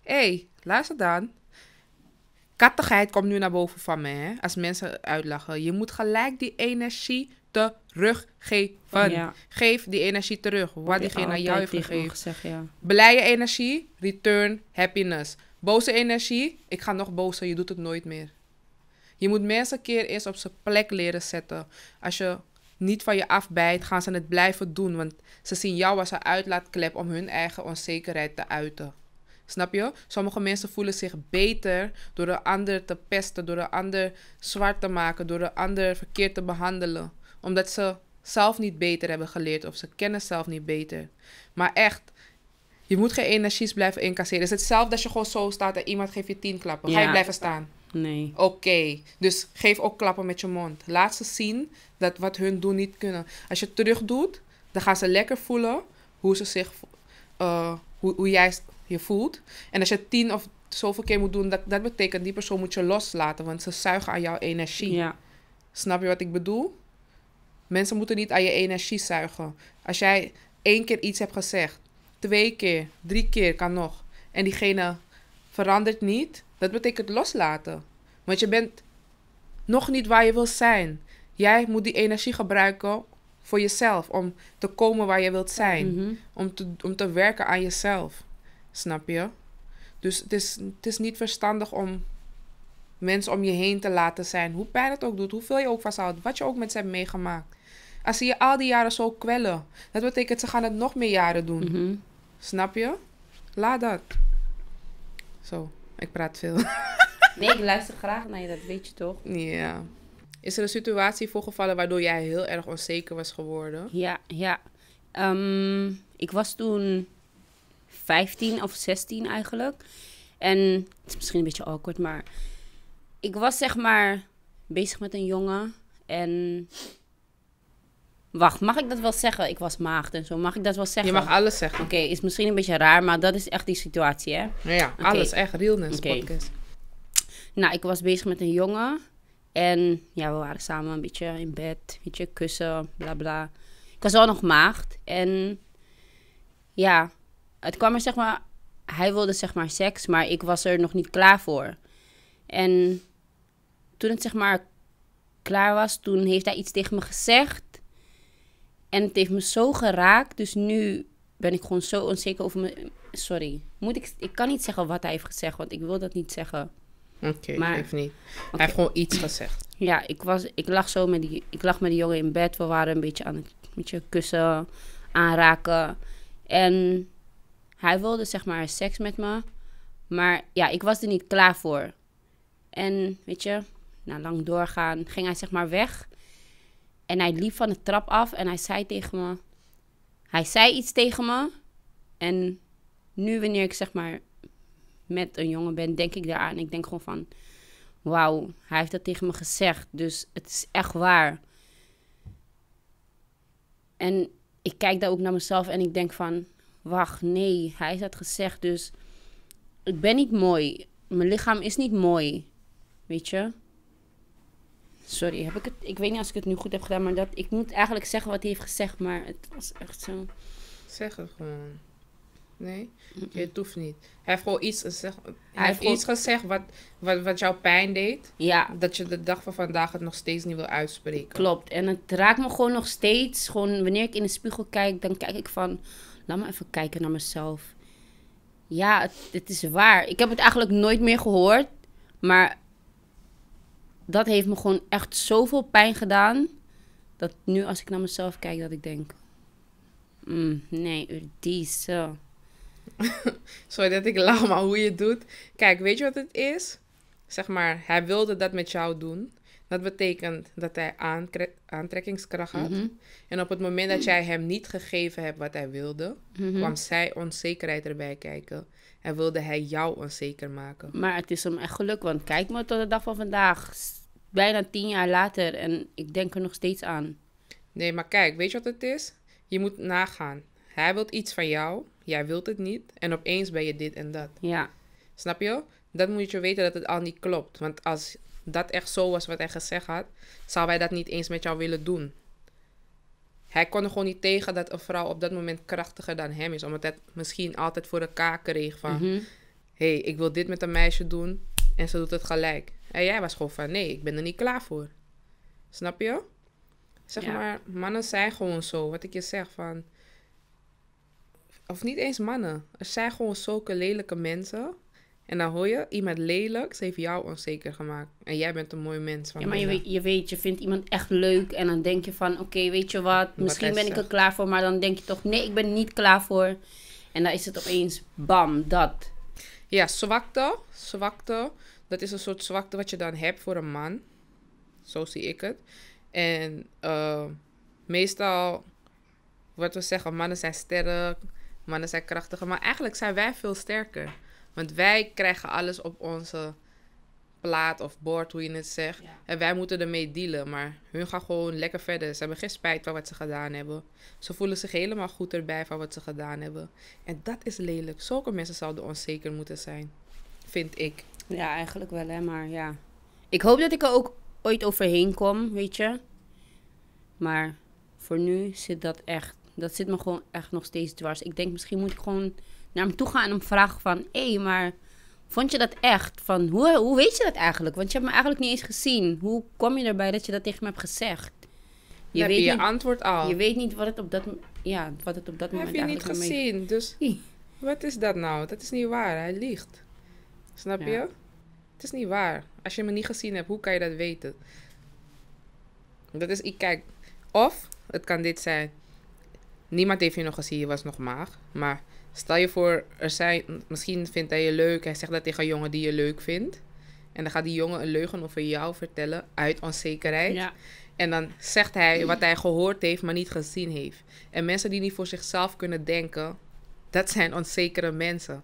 Hé, hey, luister dan. Kattigheid komt nu naar boven van me, hè. Als mensen uitlachen. Je moet gelijk die energie teruggeven. Ja. Geef die energie terug. Wat diegene naar jou heeft gegeven. Gezegd, ja. energie, return happiness. Boze energie, ik ga nog bozer, je doet het nooit meer. Je moet mensen een keer eerst op zijn plek leren zetten. Als je niet van je afbijt, gaan ze het blijven doen. Want ze zien jou als een uitlaatklep om hun eigen onzekerheid te uiten. Snap je? Sommige mensen voelen zich beter door de ander te pesten, door de ander zwart te maken, door de ander verkeerd te behandelen. Omdat ze zelf niet beter hebben geleerd of ze kennen zelf niet beter. Maar echt, je moet geen energies blijven incasseren. Het is hetzelfde als je gewoon zo staat en iemand geeft je tien klappen. Ga je blijven staan. Nee. Oké, dus geef ook klappen met je mond. Laat ze zien dat wat hun doen niet kunnen. Als je het terug doet, dan gaan ze lekker voelen hoe ze zich, eh, hoe, hoe jij je voelt. En als je tien of zoveel keer moet doen, dat, dat betekent die persoon moet je loslaten, want ze zuigen aan jouw energie. Ja. Snap je wat ik bedoel? Mensen moeten niet aan je energie zuigen. Als jij één keer iets hebt gezegd, twee keer, drie keer kan nog, en diegene verandert niet, dat betekent loslaten. Want je bent nog niet waar je wil zijn. Jij moet die energie gebruiken voor jezelf. Om te komen waar je wilt zijn. Mhm. om, te, om te werken aan jezelf. Snap je? Dus het is, het is niet verstandig om mensen om je heen te laten zijn. Hoe pijn het ook doet, hoeveel je ook vasthoudt, wat je ook met ze hebt meegemaakt. Als ze je al die jaren zo kwellen, dat betekent ze gaan het nog meer jaren doen. Mhm. Snap je? Laat dat. Zo ik praat veel. <laughs> nee, ik luister graag naar je, dat weet je toch? Ja. Is er een situatie voorgevallen waardoor jij heel erg onzeker was geworden? Ja, ja. Ehm, ik was toen 15 of 16 eigenlijk. En het is misschien een beetje awkward, maar ik was zeg maar bezig met een jongen. En Wacht, mag ik dat wel zeggen? Ik was maagd en zo. Mag ik dat wel zeggen? Je mag alles zeggen. Oké, is misschien een beetje raar, maar dat is echt die situatie, hè? Ja, alles echt. Realness okay. podcast. Nou, ik was bezig met een jongen. En ja, we waren samen een beetje in bed. een kussen, bla bla. Ik was wel nog maagd. En ja, het kwam er zeg maar... Hij wilde zeg maar seks, maar ik was er nog niet klaar voor. En toen het zeg maar klaar was, toen heeft hij iets tegen me gezegd. En het heeft me zo geraakt. Dus nu ben ik gewoon zo onzeker over me. Sorry. Moet ik, ik kan niet zeggen wat hij heeft gezegd, want ik wil dat niet zeggen. Oké, okay, maar even niet. Hij heeft gewoon iets gezegd. Ja, ik, was, ik, lag zo met die, ik lag met die jongen in bed. We waren een beetje aan het een kussen, aanraken. En hij wilde zeg maar seks met me. Maar ja, ik was er niet klaar voor. En weet je, na lang doorgaan, ging hij zeg maar weg. En hij liep van de trap af en hij zei tegen me. Hij zei iets tegen me. En nu, wanneer ik zeg maar met een jongen ben, denk ik daaraan. Ik denk gewoon van: Wauw, hij heeft dat tegen me gezegd. Dus het is echt waar. En ik kijk daar ook naar mezelf en ik denk van: Wacht, nee, hij heeft dat gezegd. Dus ik ben niet mooi. Mijn lichaam is niet mooi. Weet je? Sorry, heb ik, het, ik weet niet als ik het nu goed heb gedaan, maar dat, ik moet eigenlijk zeggen wat hij heeft gezegd, maar het was echt zo. Zeg het gewoon. Nee, mm -mm. het hoeft niet. Hij heeft gewoon iets, gezegd. hij hij heeft iets gezegd wat, wat, wat jou pijn deed. Ja. Dat je de dag van vandaag het nog steeds niet wil uitspreken. Klopt. En het raakt me gewoon nog steeds. Gewoon wanneer ik in de spiegel kijk, dan kijk ik van... Laat me even kijken naar mezelf. Ja, het, het is waar. Ik heb het eigenlijk nooit meer gehoord. Maar dat heeft me gewoon echt zoveel pijn gedaan. Dat nu als ik naar mezelf kijk, dat ik denk... Mm, nee, die zo. <laughs> Sorry dat ik lach, maar hoe je het doet. Kijk, weet je wat het is? Zeg maar, hij wilde dat met jou doen. Dat betekent dat hij aantrekkingskracht had. Mhm. En op het moment dat jij hem niet gegeven hebt wat hij wilde, mhm. kwam zij onzekerheid erbij kijken. En wilde hij jou onzeker maken. Maar het is hem echt geluk, want kijk maar tot de dag van vandaag bijna tien jaar later en ik denk er nog steeds aan. Nee, maar kijk, weet je wat het is? Je moet nagaan. Hij wil iets van jou, jij wilt het niet en opeens ben je dit en dat. Ja. Snap je? Dan moet je weten dat het al niet klopt. Want als dat echt zo was wat hij gezegd had, zou wij dat niet eens met jou willen doen. Hij kon er gewoon niet tegen dat een vrouw op dat moment krachtiger dan hem is. Omdat hij misschien altijd voor elkaar kreeg van... Mhm. hey, ik wil dit met een meisje doen en ze doet het gelijk. En eh, jij was gewoon van, nee, ik ben er niet klaar voor. Snap je? Zeg maar, mannen zijn gewoon zo. Wat ik je zeg van. Of niet eens mannen. Er zijn gewoon zulke lelijke mensen. En dan hoor je, iemand lelijk ze heeft jou onzeker gemaakt. En jij bent een mooi mens. Van ja, maar je weet, je weet, je vindt iemand echt leuk. En dan denk je van, oké, weet je wat. Misschien ben ik er klaar voor. Maar dan denk je toch, nee, ik ben niet klaar voor. En dan is het opeens, bam, dat. Ja, zwakte. Zwakte dat is een soort zwakte wat je dan hebt voor een man. Zo zie ik het. En eh, meestal, wat we zeggen, mannen zijn sterk, mannen zijn krachtiger. Maar eigenlijk zijn wij veel sterker. Want wij krijgen alles op onze plaat of bord, hoe je het zegt. En wij moeten ermee dealen. Maar hun gaan gewoon lekker verder. Ze hebben geen spijt van wat ze gedaan hebben. Ze voelen zich helemaal goed erbij van wat ze gedaan hebben. En dat is lelijk. Zulke mensen zouden onzeker moeten zijn, vind ik. Ja, eigenlijk wel, hè. Maar ja. Ik hoop dat ik er ook ooit overheen kom, weet je. Maar voor nu zit dat echt... Dat zit me gewoon echt nog steeds dwars. Ik denk, misschien moet ik gewoon naar hem toe gaan en hem vragen van... Hé, hey, maar vond je dat echt? Van, hoe, hoe weet je dat eigenlijk? Want je hebt me eigenlijk niet eens gezien. Hoe kom je erbij dat je dat tegen me hebt gezegd? Je weet je antwoord al. Je weet niet wat het op dat, ja, wat het op dat moment heb je niet gezien. Dus wat is dat nou? Dat is niet waar. Hij liegt. Snap je? Het is niet waar. Als je me niet gezien hebt, hoe kan je dat weten? Dat is, ik kijk. Of, het kan dit zijn. Niemand heeft je nog gezien, je was nog maag. Maar stel je voor, er zijn, misschien vindt hij je leuk. Hij zegt dat tegen een jongen die je leuk vindt. En dan gaat die jongen een leugen over jou vertellen uit onzekerheid. Ja. En dan zegt hij wat hij gehoord heeft, maar niet gezien heeft. En mensen die niet voor zichzelf kunnen denken, dat zijn onzekere mensen.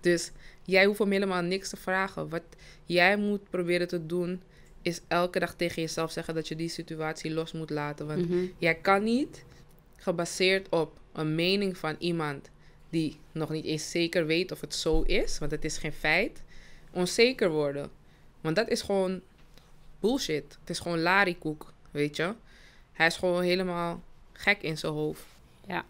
Dus Jij hoeft hem helemaal niks te vragen. Wat jij moet proberen te doen, is elke dag tegen jezelf zeggen dat je die situatie los moet laten. Want mhm. jij kan niet gebaseerd op een mening van iemand die nog niet eens zeker weet of het zo is, want het is geen feit, onzeker worden. Want dat is gewoon bullshit. Het is gewoon larikoek, weet je. Hij is gewoon helemaal gek in zijn hoofd. Ja,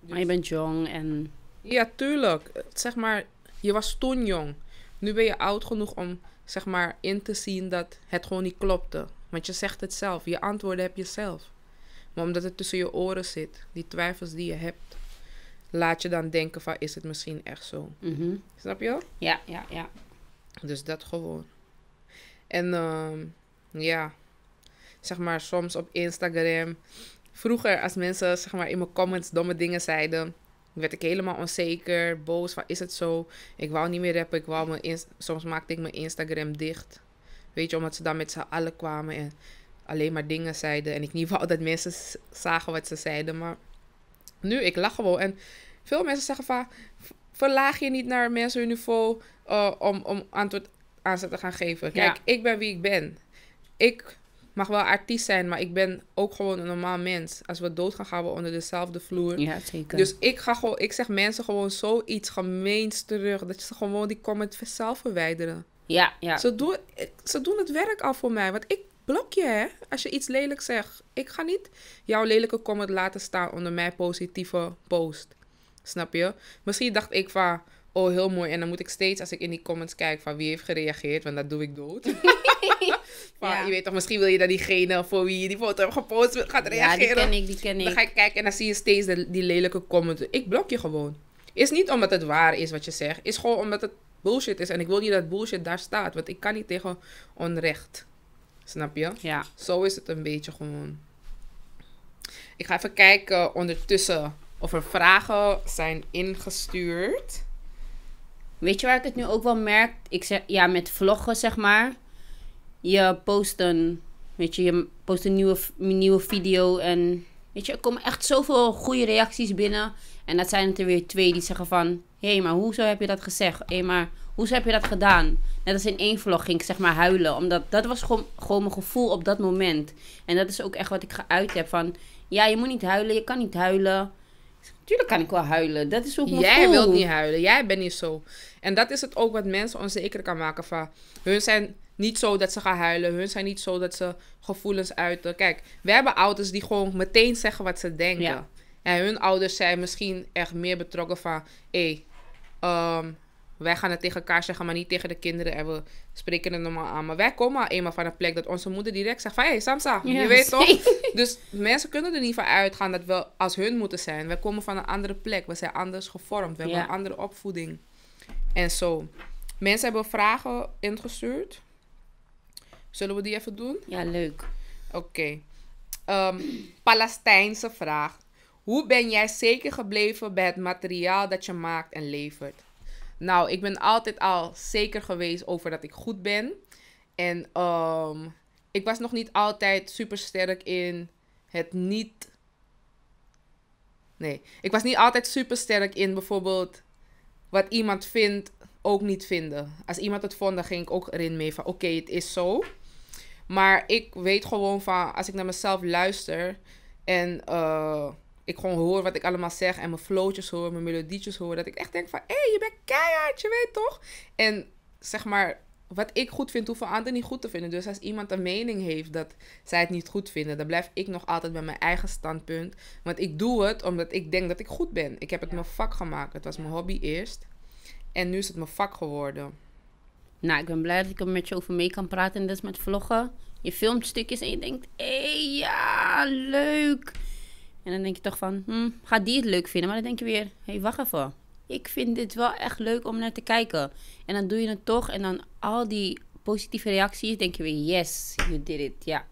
dus maar je bent jong en... Ja, tuurlijk. Zeg maar, je was toen jong. Nu ben je oud genoeg om zeg maar in te zien dat het gewoon niet klopte. Want je zegt het zelf, je antwoorden heb je zelf. Maar omdat het tussen je oren zit, die twijfels die je hebt, laat je dan denken van is het misschien echt zo. Mhm. Snap je? Ja, ja, ja. Dus dat gewoon. En ehm, ja, zeg maar soms op Instagram. Vroeger als mensen zeg maar in mijn comments domme dingen zeiden, werd ik helemaal onzeker, boos. Van, is het zo? Ik wou niet meer rappen. Ik wou me Soms maakte ik mijn Instagram dicht. Weet je, omdat ze dan met z'n allen kwamen en alleen maar dingen zeiden. En ik niet <laughs> wou dat mensen zagen wat ze zeiden. Maar nu, ik lach gewoon. En veel mensen zeggen van, verlaag je niet naar mensen hun niveau eh, om, om antwoord aan ze te gaan geven. Kijk, ik ben wie ik ben. Ik mag wel artiest zijn, maar ik ben ook gewoon een normaal mens. Als we dood gaan, gaan we onder dezelfde vloer. Ja, zeker. Dus ik, ga gewoon, ik zeg mensen gewoon zoiets gemeens terug. Dat ze gewoon die comment zelf verwijderen. Ja, ja. Ze doen, ze doen het werk al voor mij. Want ik blok je, hè. Als je iets lelijk zegt. Ik ga niet jouw lelijke comment laten staan onder mijn positieve post. Snap je? Misschien dacht ik van... Oh, heel mooi. En dan moet ik steeds, als ik in die comments kijk van wie heeft gereageerd, want dat doe ik dood. <laughs> ja. Je weet toch, misschien wil je dat diegene voor wie je die foto hebt gepost gaat reageren. Ja, die ken ik, die ken ik. Dan ga ik kijken en dan zie je steeds de, die lelijke comments. Ik blok je gewoon. Is niet omdat het waar is wat je zegt. Is gewoon omdat het bullshit is. En ik wil niet dat bullshit daar staat. Want ik kan niet tegen onrecht. Snap je? Ja. Zo is het een beetje gewoon. Ik ga even kijken ondertussen of er vragen zijn ingestuurd. Weet je waar ik het nu ook wel merk? Ik zeg, ja, met vloggen zeg maar je post een, weet je, je post een nieuwe, nieuwe video en weet je, er komen echt zoveel goede reacties binnen. En dat zijn er weer twee die zeggen van, hé, hey, maar hoezo heb je dat gezegd? Hé, hey, maar hoezo heb je dat gedaan? Net als in één vlog ging ik zeg maar huilen, omdat dat was gewoon, gewoon mijn gevoel op dat moment. En dat is ook echt wat ik geuit heb van, ja, je moet niet huilen, je kan niet huilen. Tuurlijk kan ik wel huilen. Dat is ook mijn Jij wilt niet huilen. Jij bent niet zo. En dat is het ook wat mensen onzeker kan maken van... Hun zijn niet zo dat ze gaan huilen. Hun zijn niet zo dat ze gevoelens uiten. Kijk, we hebben ouders die gewoon meteen zeggen wat ze denken. Ja. En hun ouders zijn misschien echt meer betrokken van... Hé, hey, ehm, wij gaan het tegen elkaar zeggen, maar niet tegen de kinderen. En we spreken het normaal aan. Maar wij komen eenmaal van een plek dat onze moeder direct zegt van... Hé, hey, Samsa, je weet toch? <laughs> dus mensen kunnen er niet van uitgaan dat we als hun moeten zijn. Wij komen van een andere plek. We zijn anders gevormd. We hebben een andere opvoeding. En zo. Mensen hebben vragen ingestuurd. Zullen we die even doen? Ja, leuk. Oké. Ehm, Palestijnse vraag. Hoe ben jij zeker gebleven bij het materiaal dat je maakt en levert? Nou, ik ben altijd al zeker geweest over dat ik goed ben. En ehm, ik was nog niet altijd super sterk in het niet. Nee, ik was niet altijd super sterk in bijvoorbeeld wat iemand vindt, ook niet vinden. Als iemand het vond, dan ging ik ook erin mee van oké, het is zo. Maar ik weet gewoon van, als ik naar mezelf luister en eh, ik gewoon hoor wat ik allemaal zeg en mijn flowtjes hoor, mijn melodietjes hoor, dat ik echt denk van, hé, hey, je bent keihard, je weet toch? En zeg maar, wat ik goed vind, hoeven anderen niet goed te vinden. Dus als iemand een mening heeft dat zij het niet goed vinden, dan blijf ik nog altijd bij mijn eigen standpunt. Want ik doe het omdat ik denk dat ik goed ben. Ik heb het mijn vak gemaakt. Het was mijn hobby eerst. En nu is het mijn vak geworden. Nou, ik ben blij dat ik er met je over mee kan praten en dat is met vloggen. Je filmt stukjes en je denkt, hé, hey, ja, leuk. En dan denk je toch van, hm, gaat die het leuk vinden? Maar dan denk je weer, hé, hey, wacht even. Ik vind dit wel echt leuk om naar te kijken. En dan doe je het toch. En dan al die positieve reacties, denk je weer, yes, you did it. Ja.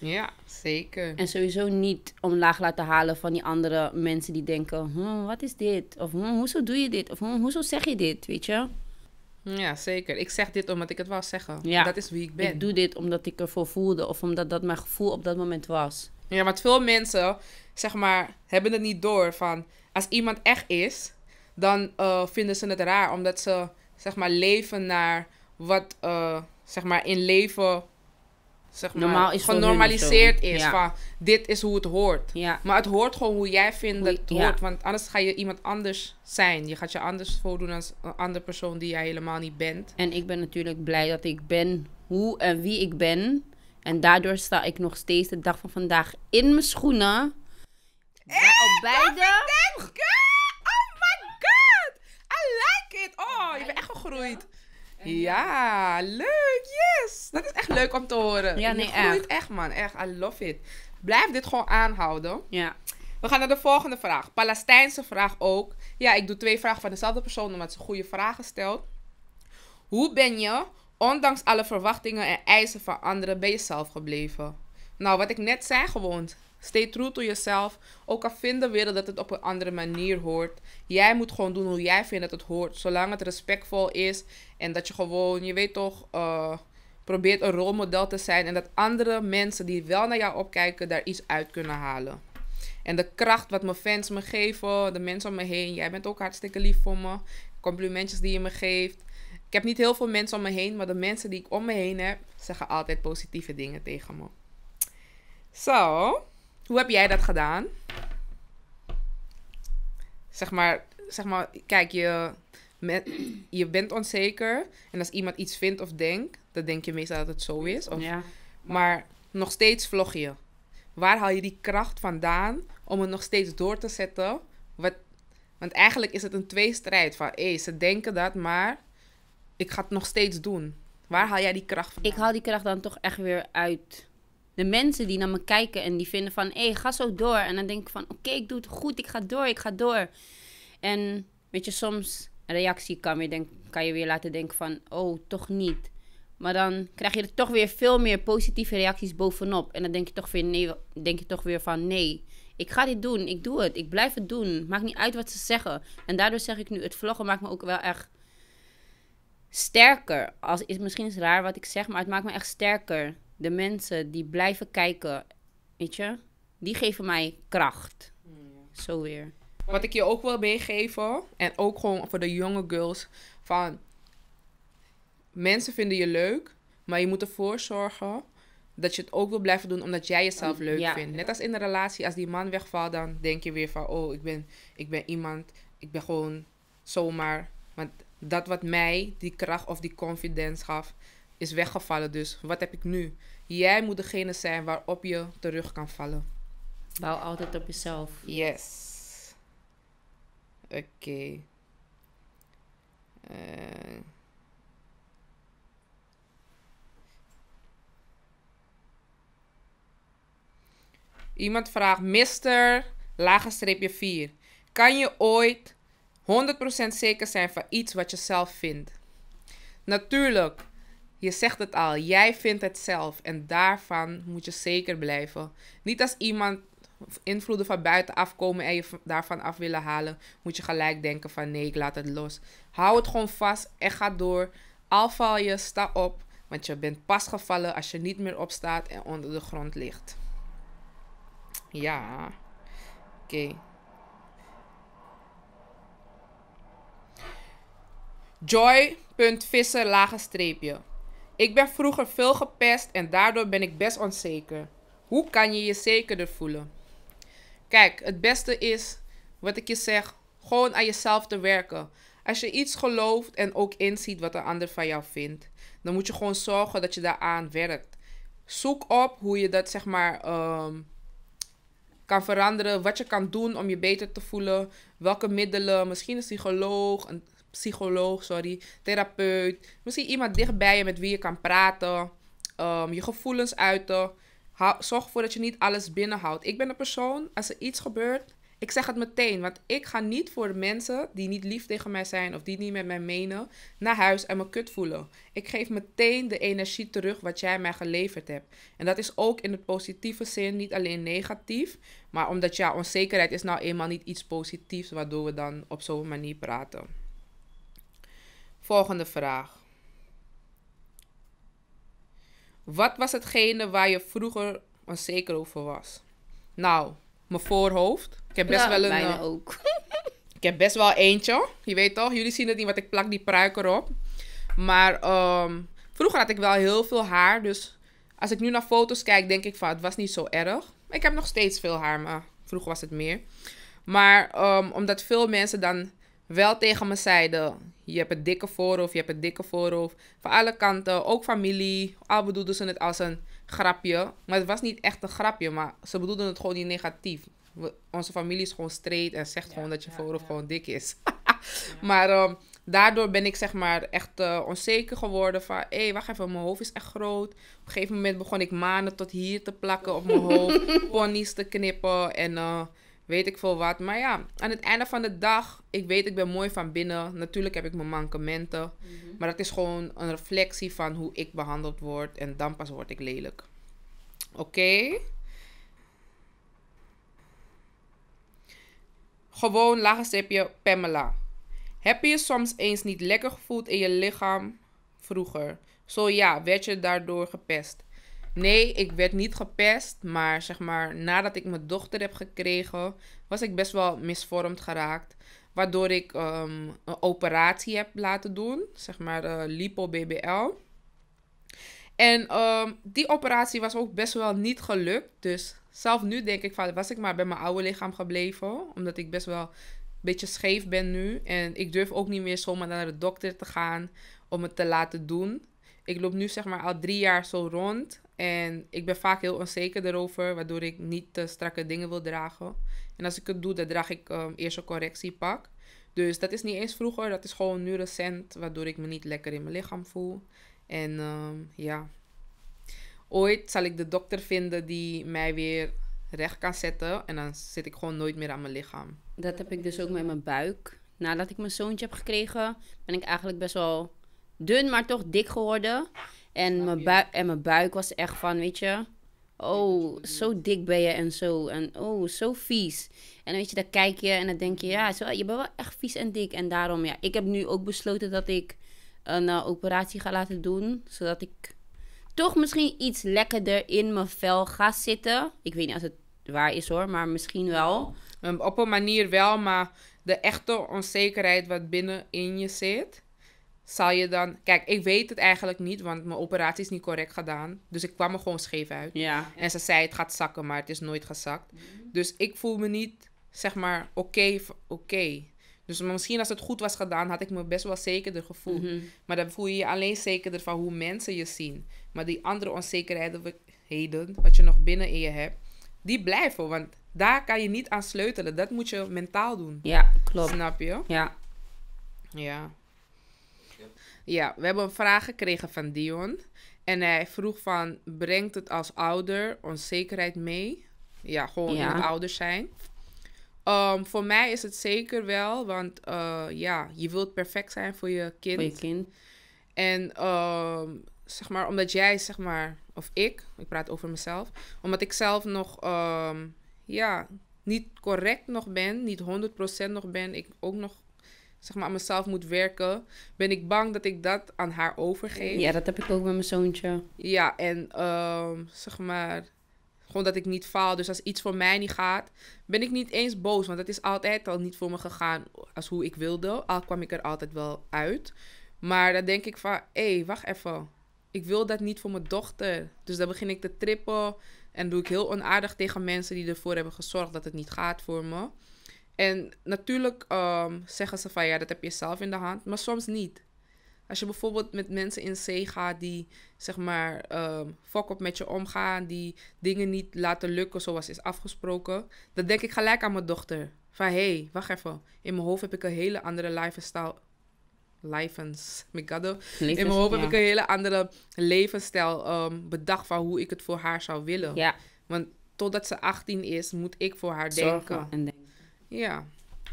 Ja, zeker. En sowieso niet omlaag laten halen van die andere mensen die denken, hm, wat is dit? Of hm, hoezo doe je dit? Of hm, hoezo zeg je dit? Weet je? Ja, zeker. Ik zeg dit omdat ik het wou zeggen. Dat is wie ik ben. Ik doe dit omdat ik ervoor voelde of omdat dat mijn gevoel op dat moment was. Ja, want veel mensen, zeg maar, hebben het niet door van als iemand echt is, dan eh, vinden ze het raar omdat ze, zeg maar, leven naar wat, eh, zeg maar, in leven Normaal is genormaliseerd is. Van dit is hoe het hoort. Maar het hoort gewoon hoe jij vindt dat het hoort. Want anders ga je iemand anders zijn. Je gaat je anders voordoen als een andere persoon die jij helemaal niet bent. En ik ben natuurlijk blij dat ik ben hoe en wie ik ben. En daardoor sta ik nog steeds de dag van vandaag in mijn schoenen. Hey, op beide. Oh my god! I like it! Oh, je bent echt gegroeid. Ja, leuk. Yes. Dat is echt leuk om te horen. Ja, nee, echt. echt man. Echt. I love it. Blijf dit gewoon aanhouden. Ja. We gaan naar de volgende vraag. Palestijnse vraag ook. Ja, ik doe twee vragen van dezelfde persoon omdat ze goede vragen stelt. Hoe ben je, ondanks alle verwachtingen en eisen van anderen, bij jezelf gebleven? Nou, wat ik net zei, gewoon Stay true to yourself. Ook al vinden de dat het op een andere manier hoort. Jij moet gewoon doen hoe jij vindt dat het hoort. Zolang het respectvol is. En dat je gewoon, je weet toch, eh, probeert een rolmodel te zijn. En dat andere mensen die wel naar jou opkijken, daar iets uit kunnen halen. En de kracht wat mijn fans me geven, de mensen om me heen. Jij bent ook hartstikke lief voor me. Complimentjes die je me geeft. Ik heb niet heel veel mensen om me heen, maar de mensen die ik om me heen heb, zeggen altijd positieve dingen tegen me. Zo. Hoe heb jij dat gedaan? Zeg maar, zeg maar kijk, je, met, je bent onzeker. En als iemand iets vindt of denkt, dan denk je meestal dat het zo is. Of, Maar nog steeds vlog je. Waar haal je die kracht vandaan om het nog steeds door te zetten? Wat, want eigenlijk is het een tweestrijd van, hé, ze denken dat, maar ik ga het nog steeds doen. Waar haal jij die kracht vandaan? Ik haal die kracht dan toch echt weer uit de mensen die naar me kijken en die vinden van... hé, hey, ga zo door. En dan denk ik van, oké, ik doe het goed. Ik ga door, ik ga door. En weet je, soms een reactie kan, weer denk, kan je weer laten denken van... oh, toch niet. Maar dan krijg je er toch weer veel meer positieve reacties bovenop. En dan denk je toch weer, nee, denk je toch weer van... nee, ik ga dit doen, ik doe het, ik blijf het doen. Maakt niet uit wat ze zeggen. En daardoor zeg ik nu, het vloggen maakt me ook wel echt sterker. Als, is, misschien is raar wat ik zeg, maar het maakt me echt sterker de mensen die blijven kijken, weet je, die geven mij kracht. Mm. Zo weer. Wat ik je ook wil meegeven, en ook gewoon voor de jonge girls, van mensen vinden je leuk, maar je moet ervoor zorgen dat je het ook wil blijven doen omdat jij jezelf leuk vindt. Net als in de relatie, als die man wegvalt, dan denk je weer van, oh, ik ben, ik ben iemand, ik ben gewoon zomaar. Want dat wat mij die kracht of die confidence gaf, is weggevallen. Dus wat heb ik nu? Jij moet degene zijn waarop je terug kan vallen. Bouw altijd op jezelf. Yes. Oké. Eh. Iemand vraagt, mister, lage streepje 4. Kan je ooit 100% zeker zijn van iets wat je zelf vindt? Natuurlijk, je zegt het al, jij vindt het zelf en daarvan moet je zeker blijven. Niet als iemand invloeden van buiten afkomen en je daarvan af willen halen, moet je gelijk denken van nee, ik laat het los. Hou het gewoon vast en ga door. Al val je, sta op, want je bent pas gevallen als je niet meer opstaat en onder de grond ligt. Ja, oké. Okay. Joy.visser, lage streepje. Ik ben vroeger veel gepest en daardoor ben ik best onzeker. Hoe kan je je zekerder voelen? Kijk, het beste is, wat ik je zeg, gewoon aan jezelf te werken. Als je iets gelooft en ook inziet wat een ander van jou vindt, dan moet je gewoon zorgen dat je daaraan werkt. Zoek op hoe je dat zeg maar ehm, kan veranderen, wat je kan doen om je beter te voelen, welke middelen, misschien is psycholoog, een psycholoog, sorry, therapeut. Misschien iemand dichtbij je met wie je kan praten. Ehm, je gevoelens uiten. zorg ervoor dat je niet alles binnenhoudt. Ik ben een persoon, als er iets gebeurt, ik zeg het meteen. Want ik ga niet voor de mensen die niet lief tegen mij zijn of die niet met mij menen, naar huis en me kut voelen. Ik geef meteen de energie terug wat jij mij geleverd hebt. En dat is ook in het positieve zin, niet alleen negatief. Maar omdat ja, onzekerheid is nou eenmaal niet iets positiefs, waardoor we dan op zo'n manier praten. Volgende vraag. Wat was hetgene waar je vroeger onzeker over was? Nou, mijn voorhoofd. Ik heb best wel een. Mijne eh, ook. <laughs> ik heb best wel eentje. Je weet toch, jullie zien het niet, want ik plak die pruik erop. Maar ehm, vroeger had ik wel heel veel haar. Dus als ik nu naar foto's kijk, denk ik van het was niet zo erg. Ik heb nog steeds veel haar, maar vroeger was het meer. Maar ehm, omdat veel mensen dan wel tegen me zeiden: je hebt een dikke voorhoofd, je hebt een dikke voorhoofd. Van alle kanten, ook familie. Al bedoelden ze het als een grapje. Maar het was niet echt een grapje, maar ze bedoelden het gewoon niet negatief. onze familie is gewoon straight en zegt gewoon dat je voorhoofd gewoon dik is. <laughs> maar ehm, daardoor ben ik zeg maar echt eh, onzeker geworden van... Hé, hey, wacht even, mijn hoofd is echt groot. Op een gegeven moment begon ik manen tot hier te plakken op mijn hoofd. <laughs> ponies te knippen en... Eh, weet ik veel wat. Maar ja, aan het einde van de dag, ik weet, ik ben mooi van binnen. Natuurlijk heb ik mijn mankementen. Mhm. Maar dat is gewoon een reflectie van hoe ik behandeld word. En dan pas word ik lelijk. Oké? Okay? Gewoon stipje, Pamela. Heb je je soms eens niet lekker gevoeld in je lichaam vroeger? Zo ja, werd je daardoor gepest. Nee, ik werd niet gepest. Maar zeg maar, nadat ik mijn dochter heb gekregen, was ik best wel misvormd geraakt. Waardoor ik ehm, een operatie heb laten doen. Zeg maar uh, eh, lipo-BBL. En ehm, die operatie was ook best wel niet gelukt. Dus zelf nu denk ik was ik maar bij mijn oude lichaam gebleven. Omdat ik best wel een beetje scheef ben nu. En ik durf ook niet meer zomaar naar de dokter te gaan om het te laten doen. Ik loop nu zeg maar al drie jaar zo rond. En ik ben vaak heel onzeker erover, waardoor ik niet te strakke dingen wil dragen. En als ik het doe, dan draag ik ehm, eerst een correctiepak. Dus dat is niet eens vroeger, dat is gewoon nu recent, waardoor ik me niet lekker in mijn lichaam voel. En ehm, ja, ooit zal ik de dokter vinden die mij weer recht kan zetten. En dan zit ik gewoon nooit meer aan mijn lichaam. Dat heb ik dus ook met mijn buik. Nadat ik mijn zoontje heb gekregen, ben ik eigenlijk best wel dun, maar toch dik geworden. En mijn, buik, en mijn buik was echt van, weet je, oh, zo dik ben je en zo. En oh, zo vies. En weet je, dan kijk je en dan denk je, ja, zo, je bent wel echt vies en dik. En daarom, ja, ik heb nu ook besloten dat ik een eh, operatie ga laten doen. Zodat ik toch misschien iets lekkerder in mijn vel ga zitten. Ik weet niet of het waar is hoor, maar misschien wel. op een manier wel, maar de echte onzekerheid wat binnenin je zit zal je dan... Kijk, ik weet het eigenlijk niet, want mijn operatie is niet correct gedaan. Dus ik kwam er gewoon scheef uit. Ja. En ze zei het gaat zakken, maar het is nooit gezakt. Mhm. Dus ik voel me niet, zeg maar, oké, oké. Dus misschien als het goed was gedaan, had ik me best wel zekerder gevoeld. Mm Maar dan voel je je alleen zekerder van hoe mensen je zien. Maar die andere onzekerheden, wat je nog binnen in je hebt, die blijven. Want daar kan je niet aan sleutelen. Dat moet je mentaal doen. Ja, klopt. Snap je? Ja. Ja. Ja, we hebben een vraag gekregen van Dion. En hij vroeg van, brengt het als ouder onzekerheid mee? Ja, gewoon ja. in het ouder zijn. Ehm, voor mij is het zeker wel, want eh, ja, je wilt perfect zijn voor je kind. Voor je kind. En ehm, zeg maar, omdat jij, zeg maar, of ik, ik praat over mezelf, omdat ik zelf nog, ehm, ja, niet correct nog ben, niet 100% nog ben, ik ook nog zeg maar, aan mezelf moet werken, ben ik bang dat ik dat aan haar overgeef. Ja, dat heb ik ook met mijn zoontje. Ja, en ehm, zeg maar, gewoon dat ik niet faal. Dus als iets voor mij niet gaat, ben ik niet eens boos. Want het is altijd al niet voor me gegaan als hoe ik wilde. Al kwam ik er altijd wel uit. Maar dan denk ik van, hé, hey, wacht even. Ik wil dat niet voor mijn dochter. Dus dan begin ik te trippen. En doe ik heel onaardig tegen mensen die ervoor hebben gezorgd dat het niet gaat voor me. En natuurlijk um, zeggen ze van ja, dat heb je zelf in de hand, maar soms niet. Als je bijvoorbeeld met mensen in zee gaat die, zeg maar, um, fuck op met je omgaan, die dingen niet laten lukken zoals is afgesproken, dan denk ik gelijk aan mijn dochter. Van hé, hey, wacht even. In mijn hoofd heb ik een hele andere lifestyle. Lifens, Mikado. In mijn hoofd heb ik een hele andere levensstijl ehm, bedacht van hoe ik het voor haar zou willen. Ja. Want totdat ze 18 is, moet ik voor haar denken. En denken. Ja.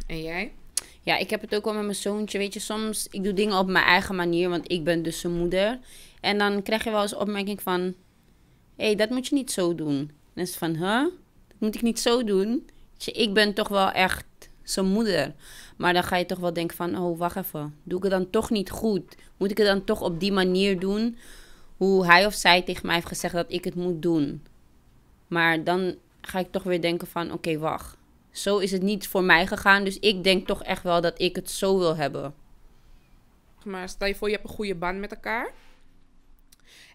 En jij? Ja, ik heb het ook wel met mijn zoontje. Weet je, soms ik doe dingen op mijn eigen manier, want ik ben dus zijn moeder. En dan krijg je wel eens opmerking van: hé, hey, dat moet je niet zo doen. En dan is het van: huh? Dat moet ik niet zo doen. ik ben toch wel echt zijn moeder. Maar dan ga je toch wel denken van, oh, wacht even. Doe ik het dan toch niet goed? Moet ik het dan toch op die manier doen? Hoe hij of zij tegen mij heeft gezegd dat ik het moet doen. Maar dan ga ik toch weer denken van, oké, wacht zo is het niet voor mij gegaan. Dus ik denk toch echt wel dat ik het zo wil hebben. Maar stel je voor, je hebt een goede band met elkaar.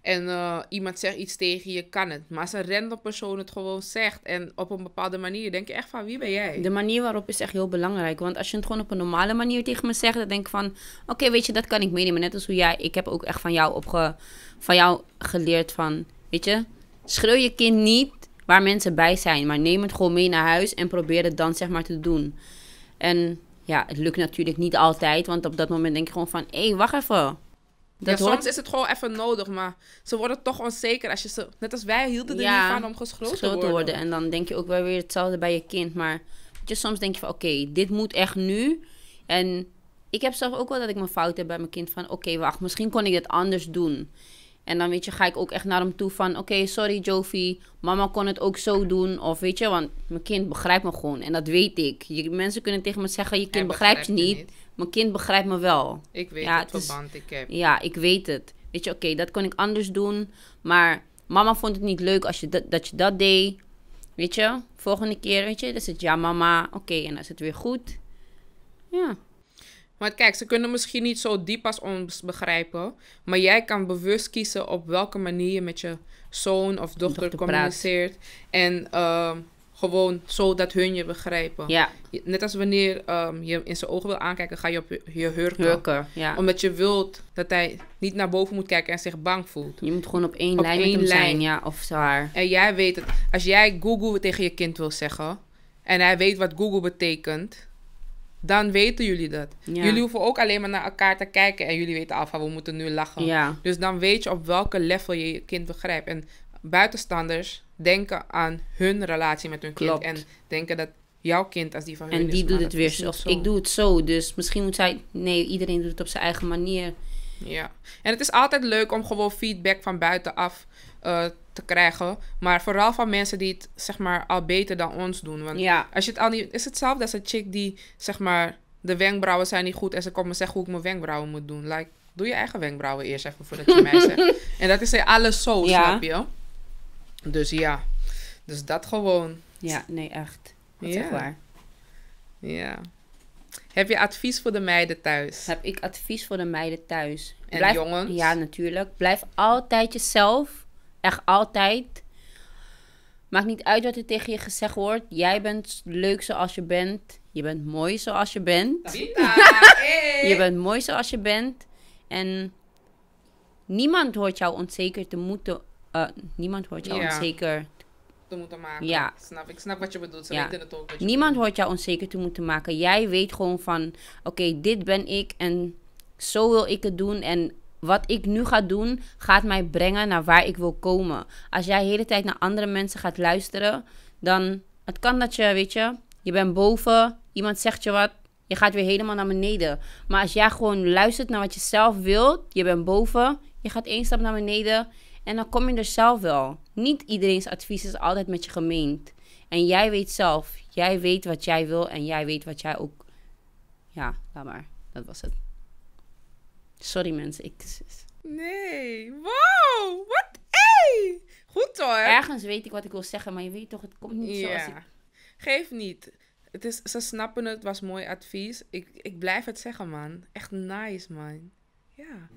En eh, iemand zegt iets tegen je, kan het. Maar als een random persoon het gewoon zegt en op een bepaalde manier, denk je echt van wie ben jij? De manier waarop is echt heel belangrijk. Want als je het gewoon op een normale manier tegen me zegt, dan denk ik van oké, weet je, dat kan ik meenemen. Net als hoe jij, ik heb ook echt van jou, op van jou geleerd van, weet je, schreeuw je kind niet waar mensen bij zijn. Maar neem het gewoon mee naar huis en probeer het dan zeg maar te doen. En ja, het lukt natuurlijk niet altijd, want op dat moment denk je gewoon van, hé, hey, wacht even. Dat soms is het gewoon even nodig, maar ze worden toch onzeker als je ze... Net als wij hielden er niet van om geschroot te worden. En dan denk je ook wel weer hetzelfde bij je kind, maar... Je, soms denk je van, oké, dit moet echt nu. En ik heb zelf ook wel dat ik mijn fout heb bij mijn kind van, oké, wacht, misschien kon ik dit anders doen. En dan weet je, ga ik ook echt naar hem toe van... Oké, sorry Jovi, mama kon het ook zo doen. Of weet je, want mijn kind begrijpt me gewoon. En dat weet ik. Je, mensen kunnen tegen me zeggen, je kind begrijpt, je niet. Mijn kind begrijpt me wel. Ik weet ja, het is, verband ik heb. Ja, ik weet het. Weet je, oké, dat kon ik anders doen. Maar mama vond het niet leuk als je dat, dat je dat deed. Weet je, volgende keer, weet je, dan is het ja mama. Oké, en dan is het weer goed. Ja. Want kijk, ze kunnen misschien niet zo diep als ons begrijpen. Maar jij kan bewust kiezen op welke manier je met je zoon of dochter, communiceert. En uh, gewoon zodat hun je begrijpen. Ja. Net als wanneer ehm, je in zijn ogen wil aankijken, ga je op je hurken. hurken ja. Omdat je wilt dat hij niet naar boven moet kijken en zich bang voelt. Je moet gewoon op één lijn één met lijn. zijn, ja, of zo En jij weet het. Als jij Google tegen je kind wil zeggen en hij weet wat Google betekent dan weten jullie dat. Jullie hoeven ook alleen maar naar elkaar te kijken en jullie weten af, we moeten nu lachen. Dus dan weet je op welke level je je kind begrijpt. En buitenstanders denken aan hun relatie met hun kind en denken dat jouw kind als die van hun En die doet het weer zo. Ik doe het zo, dus misschien moet zij... Nee, iedereen doet het op zijn eigen manier. Ja. En het is altijd leuk om gewoon feedback van buitenaf uh, te krijgen. Maar vooral van mensen die het zeg maar al beter dan ons doen. Want ja. als je het al niet. Is hetzelfde als een chick die zeg maar. De wenkbrauwen zijn niet goed en ze komen zeggen hoe ik mijn wenkbrauwen moet doen. Like, doe je eigen wenkbrauwen eerst even voordat je mij zegt. <laughs> En dat is hij alles zo, ja. snap je? Dus ja. Dus dat gewoon. Ja, nee, echt. Dat is waar. Ja. Heb je advies voor de meiden thuis? Heb ik advies voor de meiden thuis? En jongens? Ja, natuurlijk. Blijf altijd jezelf. Echt altijd. Maakt niet uit wat er tegen je gezegd wordt. Jij bent leuk zoals je bent. Je bent mooi zoals je bent. <laughs> je bent mooi zoals je bent. En niemand hoort jou onzeker te moeten. Uh, niemand hoort jou onzeker te moeten maken. Ja. Snap, ik snap wat je bedoelt. Ze weten het ook. Niemand hoort jou onzeker te moeten maken. Jij weet gewoon van, oké, dit ben ik en zo wil ik het doen. En wat ik nu ga doen, gaat mij brengen naar waar ik wil komen. Als jij de hele tijd naar andere mensen gaat luisteren, dan het kan dat je, weet je, je bent boven, iemand zegt je wat, je gaat weer helemaal naar beneden. Maar als jij gewoon luistert naar wat je zelf wilt, je bent boven, je gaat één stap naar beneden en dan kom je er zelf wel. Niet iedereen's advies is altijd met je gemeend. En jij weet zelf, jij weet wat jij wil en jij weet wat jij ook. Ja, laat maar. Dat was het. Sorry mensen, ik... Nee, wow, wat, hey! Goed hoor. Ergens weet ik wat ik wil zeggen, maar je weet toch, het komt niet zo. Geef niet. Het is, ze snappen het, was mooi advies. Ik, ik blijf het zeggen, man. Echt nice, man. Ja.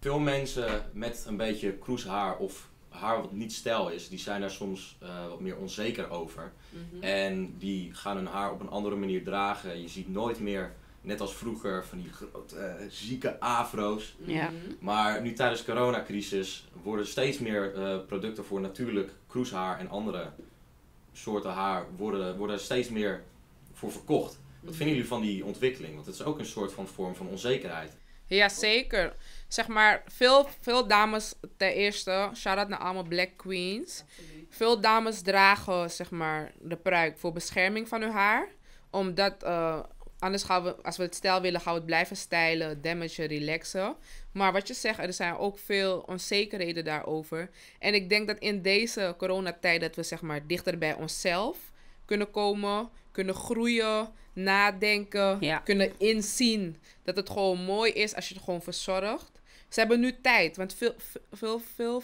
Veel mensen met een beetje kroeshaar of haar wat niet stijl is, die zijn daar soms eh, wat meer onzeker over. Mhm. En die gaan hun haar op een andere manier dragen. Je ziet nooit meer Net als vroeger van die grote eh, zieke afro's. Ja. Mhm. Maar nu tijdens de coronacrisis worden steeds meer eh, producten voor natuurlijk kroeshaar en andere soorten haar worden, worden steeds meer voor verkocht. Wat mhm. vinden jullie van die ontwikkeling? Want het is ook een soort van vorm van onzekerheid. Ja, zeker. Zeg maar, veel, veel dames, ten eerste, shout-out naar allemaal black queens. Veel dames dragen, zeg maar, de pruik voor bescherming van hun haar. Omdat eh, Anders gaan we, als we het stijl willen, gaan we het blijven stijlen, damagen, relaxen. Maar wat je zegt, er zijn ook veel onzekerheden daarover. En ik denk dat in deze coronatijd dat we zeg maar dichter bij onszelf kunnen komen, kunnen groeien, nadenken, kunnen inzien dat het gewoon mooi is als je het gewoon verzorgt. Ze hebben nu tijd, want veel, veel, veel,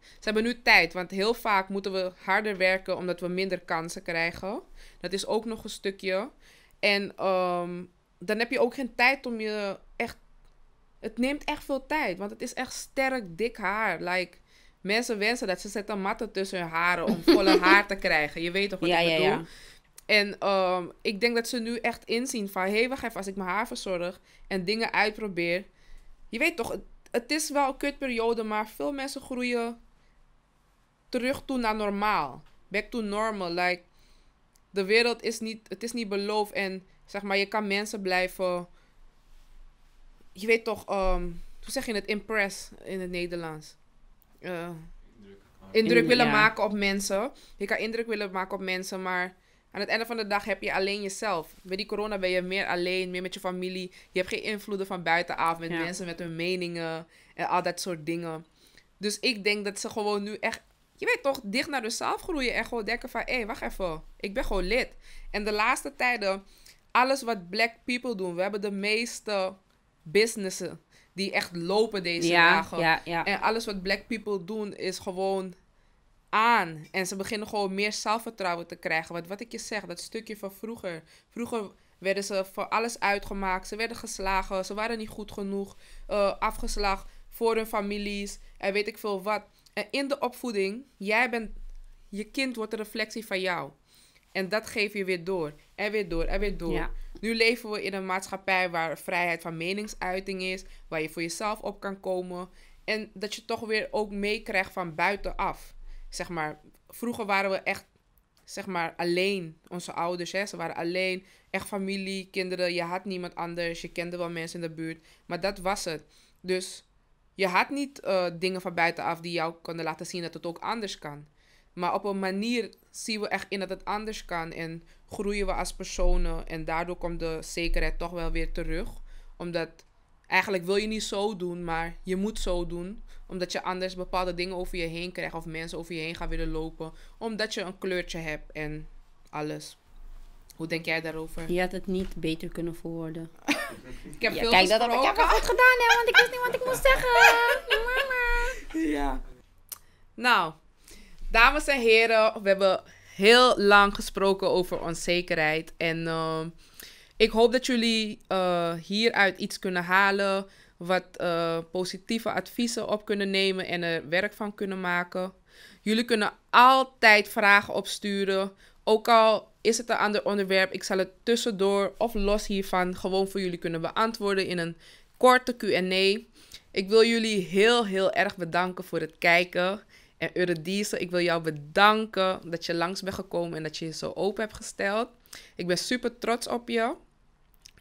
ze hebben nu tijd, want heel vaak moeten we harder werken omdat we minder kansen krijgen. Dat is ook nog een stukje. En ehm, dan heb je ook geen tijd om je echt. Het neemt echt veel tijd, want het is echt sterk dik haar. Like, mensen wensen dat ze zetten matten tussen hun haren om volle <laughs> haar te krijgen. Je weet toch wat ik bedoel? En ehm, ik denk dat ze nu echt inzien van... hé, hey, wacht even, als ik mijn haar verzorg en dingen uitprobeer... Je weet toch, het, het is wel een kutperiode, maar veel mensen groeien terug toe naar normaal. Back to normal, like de wereld is niet, het is niet beloofd. En zeg maar, je kan mensen blijven. Je weet toch, ehm, hoe zeg je het? Impress in het Nederlands. Eh, indruk, willen maken op mensen. Je kan indruk willen maken op mensen, maar aan het einde van de dag heb je alleen jezelf. Bij die corona ben je meer alleen, meer met je familie. Je hebt geen invloeden van buitenaf, met mensen, met hun meningen en al dat soort dingen. Dus ik denk dat ze gewoon nu echt je weet toch, dicht naar jezelf groeien en gewoon denken van, hé, hey, wacht even, ik ben gewoon lid. En de laatste tijden, alles wat black people doen, we hebben de meeste businessen die echt lopen deze dagen. En alles wat black people doen is gewoon aan. En ze beginnen gewoon meer zelfvertrouwen te krijgen. Want wat ik je zeg, dat stukje van vroeger. Vroeger werden ze voor alles uitgemaakt. Ze werden geslagen. Ze waren niet goed genoeg. Eh, afgeslagen voor hun families. En weet ik veel wat in de opvoeding, jij bent, je kind wordt een reflectie van jou. En dat geef je weer door. En weer door, en weer door. Nu leven we in een maatschappij waar vrijheid van meningsuiting is, waar je voor jezelf op kan komen. En dat je toch weer ook meekrijgt van buitenaf. Zeg maar, vroeger waren we echt zeg maar, alleen. Onze ouders, hè, ze waren alleen. Echt familie, kinderen, je had niemand anders. Je kende wel mensen in de buurt. Maar dat was het. Dus je had niet eh, dingen van buitenaf die jou konden laten zien dat het ook anders kan. Maar op een manier zien we echt in dat het anders kan en groeien we als personen. En daardoor komt de zekerheid toch wel weer terug. Omdat eigenlijk wil je niet zo doen, maar je moet zo doen. Omdat je anders bepaalde dingen over je heen krijgt of mensen over je heen gaan willen lopen. Omdat je een kleurtje hebt en alles. Hoe denk jij daarover? Je had het niet beter kunnen verwoorden. <laughs> ik heb ja, veel kijk, dat heb ik heb gedaan, hè, want ik wist niet wat ik moest zeggen. <laughs> Mama. Ja. Nou, dames en heren, we hebben heel lang gesproken over onzekerheid. En ehm, ik hoop dat jullie eh, hieruit iets kunnen halen. Wat eh, positieve adviezen op kunnen nemen en er werk van kunnen maken. Jullie kunnen altijd vragen opsturen. Ook al is het een ander onderwerp. Ik zal het tussendoor of los hiervan gewoon voor jullie kunnen beantwoorden in een korte QA. Ik wil jullie heel, heel erg bedanken voor het kijken. En Eurydice, ik wil jou bedanken dat je langs bent gekomen en dat je je zo open hebt gesteld. Ik ben super trots op je.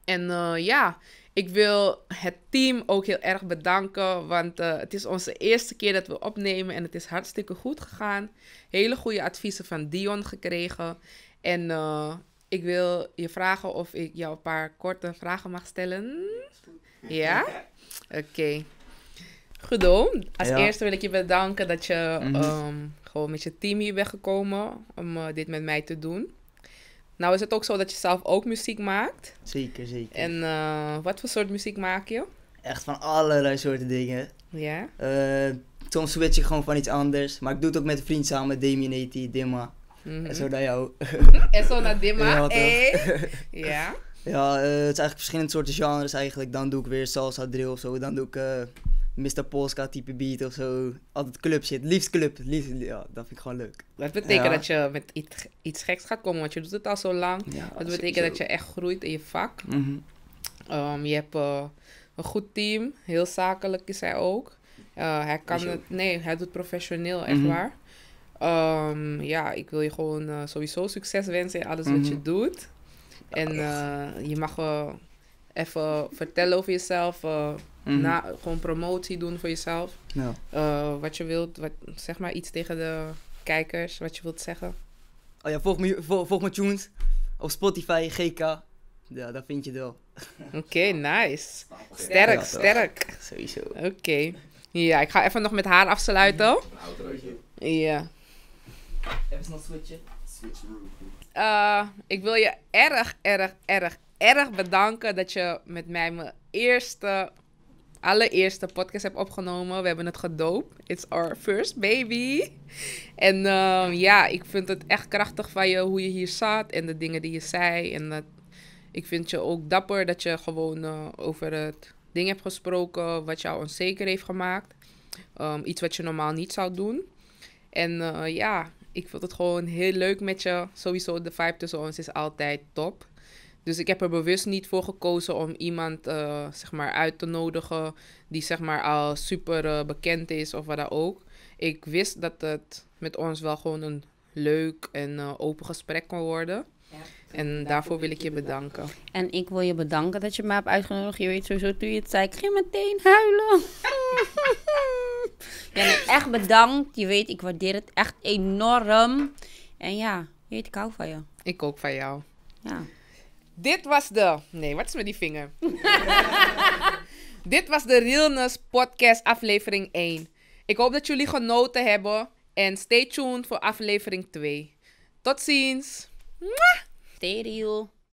En eh, ja, ik wil het team ook heel erg bedanken, want eh, het is onze eerste keer dat we opnemen en het is hartstikke goed gegaan. Hele goede adviezen van Dion gekregen. En eh, ik wil je vragen of ik jou een paar korte vragen mag stellen. Ja? Oké. Okay. als eerste wil ik je bedanken dat je mhm. ehm, gewoon met je team hier bent gekomen om eh, dit met mij te doen. Nou is het ook zo dat je zelf ook muziek maakt. Zeker, zeker. En eh, wat voor soort muziek maak je? Echt van allerlei soorten dingen. Ja? Uh, soms switch ik gewoon van iets anders. Maar ik doe het ook met een vriend samen, Demi Neti, Dimma. Mhm. en zo naar jou. en zo naar Dimma. Ja. Eh? <laughs> ja. Ja, eh, het zijn eigenlijk verschillende soorten genres eigenlijk. Dan doe ik weer salsa drill of zo. Dan doe ik eh, Mr. Polska type beat of zo. Altijd club shit. Liefst club. ja, dat vind ik gewoon leuk. Dat betekent dat je met iets, iets geks gaat komen, want je doet het al zo lang. dat betekent dat je echt groeit in je vak. Mhm. Ehm, je hebt een goed team. Heel zakelijk is hij ook. hij kan het, nee, hij doet professioneel, echt mhm. waar. Ehm, ja, ik wil je gewoon eh, sowieso succes wensen in alles wat je mhm. doet. En eh, je mag uh, even vertellen over jezelf. Mm na, gewoon promotie doen voor jezelf. wat je wilt, wat, zeg maar iets tegen de kijkers, wat je wilt zeggen. Oh ja, volg me, volg, me Tunes op Spotify, GK. Ja, dat vind je wel. <laughs> Oké, nice. Sterk, sterk. Sowieso. Oké. Ja, ik ga even nog met haar afsluiten. Een Ja. Even snel switchen. Switch room. Uh, eh, ik wil je erg, erg, erg, erg bedanken dat je met mij mijn eerste, allereerste podcast hebt opgenomen. We hebben het gedoopt. It's our first baby. En ehm, ja, ik vind het echt krachtig van je hoe je hier zat en de dingen die je zei. En dat, ik vind je ook dapper dat je gewoon eh, over het ding hebt gesproken wat jou onzeker heeft gemaakt. Ehm, iets wat je normaal niet zou doen. En eh, ja, ik vond het gewoon heel leuk met je. Sowieso, de vibe tussen ons is altijd top. Dus ik heb er bewust niet voor gekozen om iemand eh, zeg maar uit te nodigen die zeg maar al super eh, bekend is of wat dan ook. Ik wist dat het met ons wel gewoon een leuk en eh, open gesprek kon worden. Ja, en daarvoor, wil ik je bedanken. En ik wil je bedanken dat je me hebt uitgenodigd. Je weet sowieso, toen je het zei, ik ging meteen huilen. <laughs> Jij echt bedankt. Je weet, ik waardeer het echt enorm. En ja, je weet, ik hou van je. Ik ook van jou. Ja. Dit was de... Nee, wat is met die vinger? <laughs> Dit was de Realness Podcast aflevering 1. Ik hoop dat jullie genoten hebben. En stay tuned voor aflevering 2. Tot ziens. Stay real.